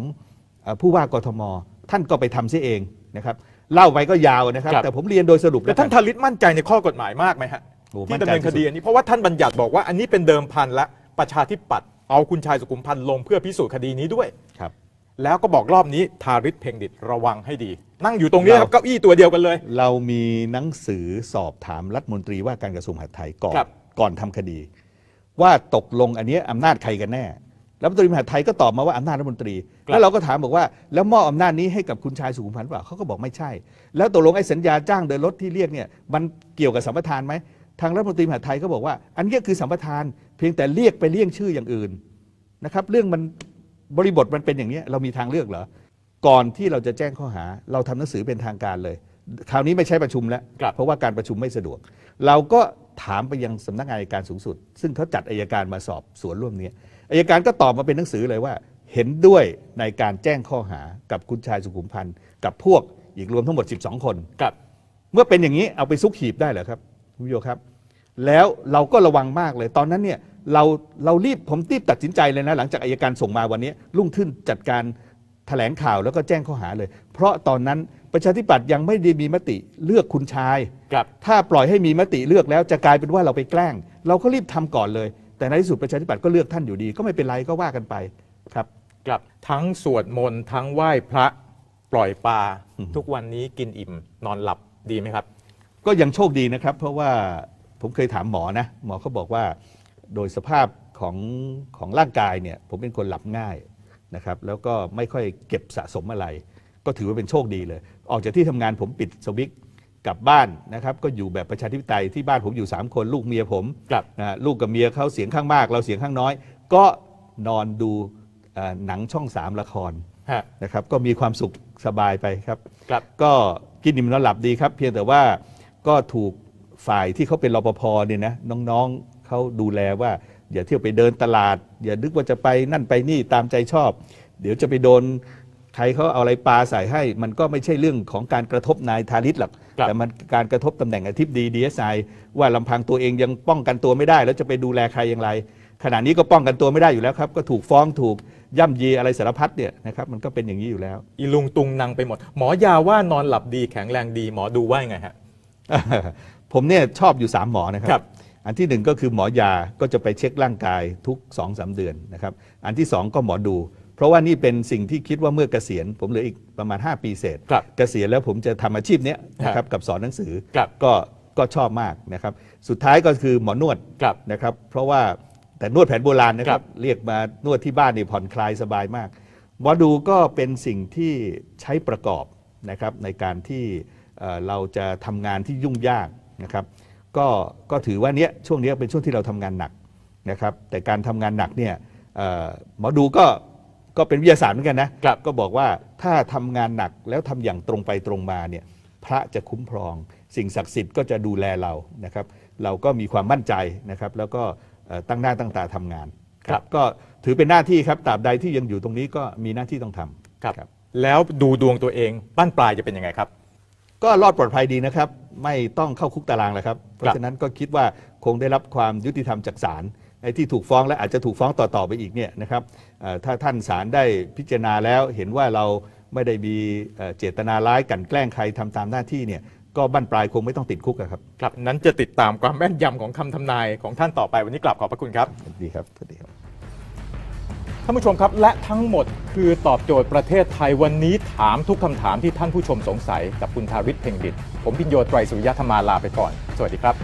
ผู้ว่ากทม ท่านก็ไปทำเสียเองนะครับเล่าไปก็ยาวนะครับ แต่ผมเรียนโดยสรุปแล้วท่านทลิตมั่นใจในข้อกฎหมายมากไหมฮะที่ดำเนินคดีอันนี้เพราะว่าท่านบัญญัติบอกว่าอันนี้เป็นเดิมพันและประชาธิปัตย์เอาคุณชายสุขุมพันธ์ลงเพื่อพิสูจน์คดีนี้ด้วย ครับ แล้วก็บอกรอบนี้ทาริศเพ่งดิตระวังให้ดี นั่งอยู่ตรงนี้ ครับ เก้าอี้ตัวเดียวกันเลย เรามีหนังสือสอบถามรัฐมนตรีว่าการกระทรวงมหาดไทย ก่อน ก่อนทำคดี ว่าตกลงอันนี้อำนาจใครกันแน่รัฐมนตรีมหาดไทยก็ตอบมาว่าอำนาจรัฐมนตรี แล้วเราก็ถามบอกว่า แล้วมอบอำนาจนี้ให้กับคุณชายสุขุมพันธ์เปล่าเขาก็บอกไม่ใช่ แล้วตกลงไอ้สัญญาจ้างเดินรถที่เรียกเนี่ยมันเกี่ยวกับสัมปทานไหมทางรัฐมนตรีมหาไทยก็บอกว่าอันนี้คือสัมปทาน เพียงแต่เรียกไปเลี่ยงชื่ออย่างอื่นนะครับเรื่องมันบริบทมันเป็นอย่างนี้เรามีทางเลือกเหรอก่อนที่เราจะแจ้งข้อหาเราทำหนังสือเป็นทางการเลย คราวนี้ไม่ใช่ประชุมแล้วเพราะว่าการประชุมไม่สะดวก เราก็ถามไปยังสำนักงานอัยการสูงสุด ซึ่งเขาจัดอายการมาสอบสวนร่วมนี้อายการก็ตอบมาเป็นหนังสือเลยว่า เห็นด้วยในการแจ้งข้อหากับคุณชายสุขุมพันธ์กับพวกอีกรวมทั้งหมด 12 คนคเมื่อเป็นอย่างนี้เอาไปซุกหีบได้เหรอครับคุณโยชครับแล้วเราก็ระวังมากเลยตอนนั้นเนี่ยเราเรารีบผมรีบตัดสินใจเลยนะหลังจากอายการส่งมาวันนี้ รุ่งขึ้นจัดการแถลงข่าวแล้วก็แจ้งข้อหาเลย เพราะตอนนั้นประชาธิปัตย์ยังไม่ได้มีมติเลือกคุณชายครับถ้าปล่อยให้มีมติเลือกแล้วจะกลายเป็นว่าเราไปแกล้ง เราก็รีบทำก่อนเลย แต่ในที่สุดประชาธิปัตย์ก็เลือกท่านอยู่ดีก็ไม่เป็นไรก็ว่ากันไปครับครับทั้งสวดมนต์ทั้งไหว้พระปล่อยปลาทุกวันนี้กินอิ่มนอนหลับดีไหมครับก็ยังโชคดีนะครับ เพราะว่าผมเคยถามหมอนะหมอเขาบอกว่าโดยสภาพของของร่างกายเนี่ยผมเป็นคนหลับง่ายนะครับแล้วก็ไม่ค่อยเก็บสะสมอะไร ก็ถือว่าเป็นโชคดีเลย ออกจากที่ทำงานผมปิดสวิตกลับบ้านนะครับ ก็อยู่แบบประชาธิปไตยที่บ้านผมอยู่ 3 คนลูกเมียผมกนะลูกกับเมียเขาเสียงข้างมากเราเสียงข้างน้อย ก็นอนดูหนังช่อง3ละครนะครับก็มีความสุขสบายไปครับก็กินดิ่มนอนหลับดีครับ เพียงแต่ว่าก็ถูกฝ่ายที่เขาเป็นรปภเนี่ยนะน้องๆเขาดูแลว่าอย่าเที่ยวไปเดินตลาด อย่านึกว่าจะไปนั่นไปนี่ตามใจชอบเดี๋ยวจะไปโดนใครเขาเอาอะไรปลาใส่ให้ มันก็ไม่ใช่เรื่องของการกระทบนายธาริศหรอกแต่มันการกระทบตำแหน่งอธิบดีดีเอสไอว่าลำพังตัวเองยังป้องกันตัวไม่ได้แล้วจะไปดูแลใครอย่างไร ขณะนี้ก็ป้องกันตัวไม่ได้อยู่แล้วครับก็ถูกฟ้องถูกย่ำยีอะไรสารพัดเนี่ยนะครับมันก็เป็นอย่างนี้อยู่แล้วอีลุงตุงนังไปหมด หมอยาว่านอนหลับดีแข็งแรงดีหมอดูว่ายังไงฮะผมเนี่ยชอบอยู่ 3 หมอนะครับอันที่ 1 ก็คือหมอยาก็จะไปเช็คร่างกายทุก2อสเดือนนะครับอันที่ 2 ก็หมอดู เพราะว่านี่เป็นสิ่งที่คิดว่าเมื่อเกษียณผมเหลืออีกประมาณ 5 ปีเศษเกษียณแล้วผมจะทำอาชีพเนี้ยนะครับกับสอนหนังสือก็ก็ชอบมากนะครับสุดท้ายก็คือหมอนวดนะครับ เพราะว่าแต่นวดแผนโบราณนะครับเรียกมานวดที่บ้านนี่ผ่อนคลายสบายมาก หมอดูก็เป็นสิ่งที่ใช้ประกอบนะครับในการที่เราจะทำงานที่ยุ่งยากนะครับ ก็ก็ถือว่าเนี้ยช่วงนี้เป็นช่วงที่เราทำงานหนักนะครับ แต่การทำงานหนักเนี่ยหมอดูก็ก็เป็นวิทยาศาสตร์เหมือนกันนะ ก็บอกว่าถ้าทำงานหนักแล้วทำอย่างตรงไปตรงมาเนี่ยพระจะคุ้มครอง สิ่งศักดิ์สิทธิ์ก็จะดูแลเรานะครับ เราก็มีความมั่นใจนะครับแล้วก็ตั้งหน้าตั้งตาทำงานครับก็ถือเป็นหน้าที่ครับตราบใดที่ยังอยู่ตรงนี้ก็มีหน้าที่ต้องทำครับแล้วดูดวงตัวเองบ้านปลายจะเป็นยังไงครับก็รอดปลอดภัยดีนะครับไม่ต้องเข้าคุกตารางแล้วครับ เพราะฉะนั้นก็คิดว่าคงได้รับความยุติธรรมจากศาลไอ้ที่ถูกฟ้องและอาจจะถูกฟ้องต่อๆไปอีกเนี่ยนะครับถ้าท่านศาลได้พิจารณาแล้วเห็นว่าเราไม่ได้มีเจตนาร้ายกันแกล้งใครทำตามหน้าที่เนี่ยก็บั้นปลายคงไม่ต้องติดคุกครับครับนั้นจะติดตามความแม่นยำของคำทำนายของท่านต่อไปวันนี้กลับขอบพระคุณครับดีครับสวัสดีครับท่านผู้ชมครับและทั้งหมดคือตอบโจทย์ประเทศไทยวันนี้ถามทุกคำถามที่ท่านผู้ชมสงสัยกับคุณทาริศเพ่งดิตผมพินโยไตรสุริยธรรมาลาไปก่อน สวัสดีครับ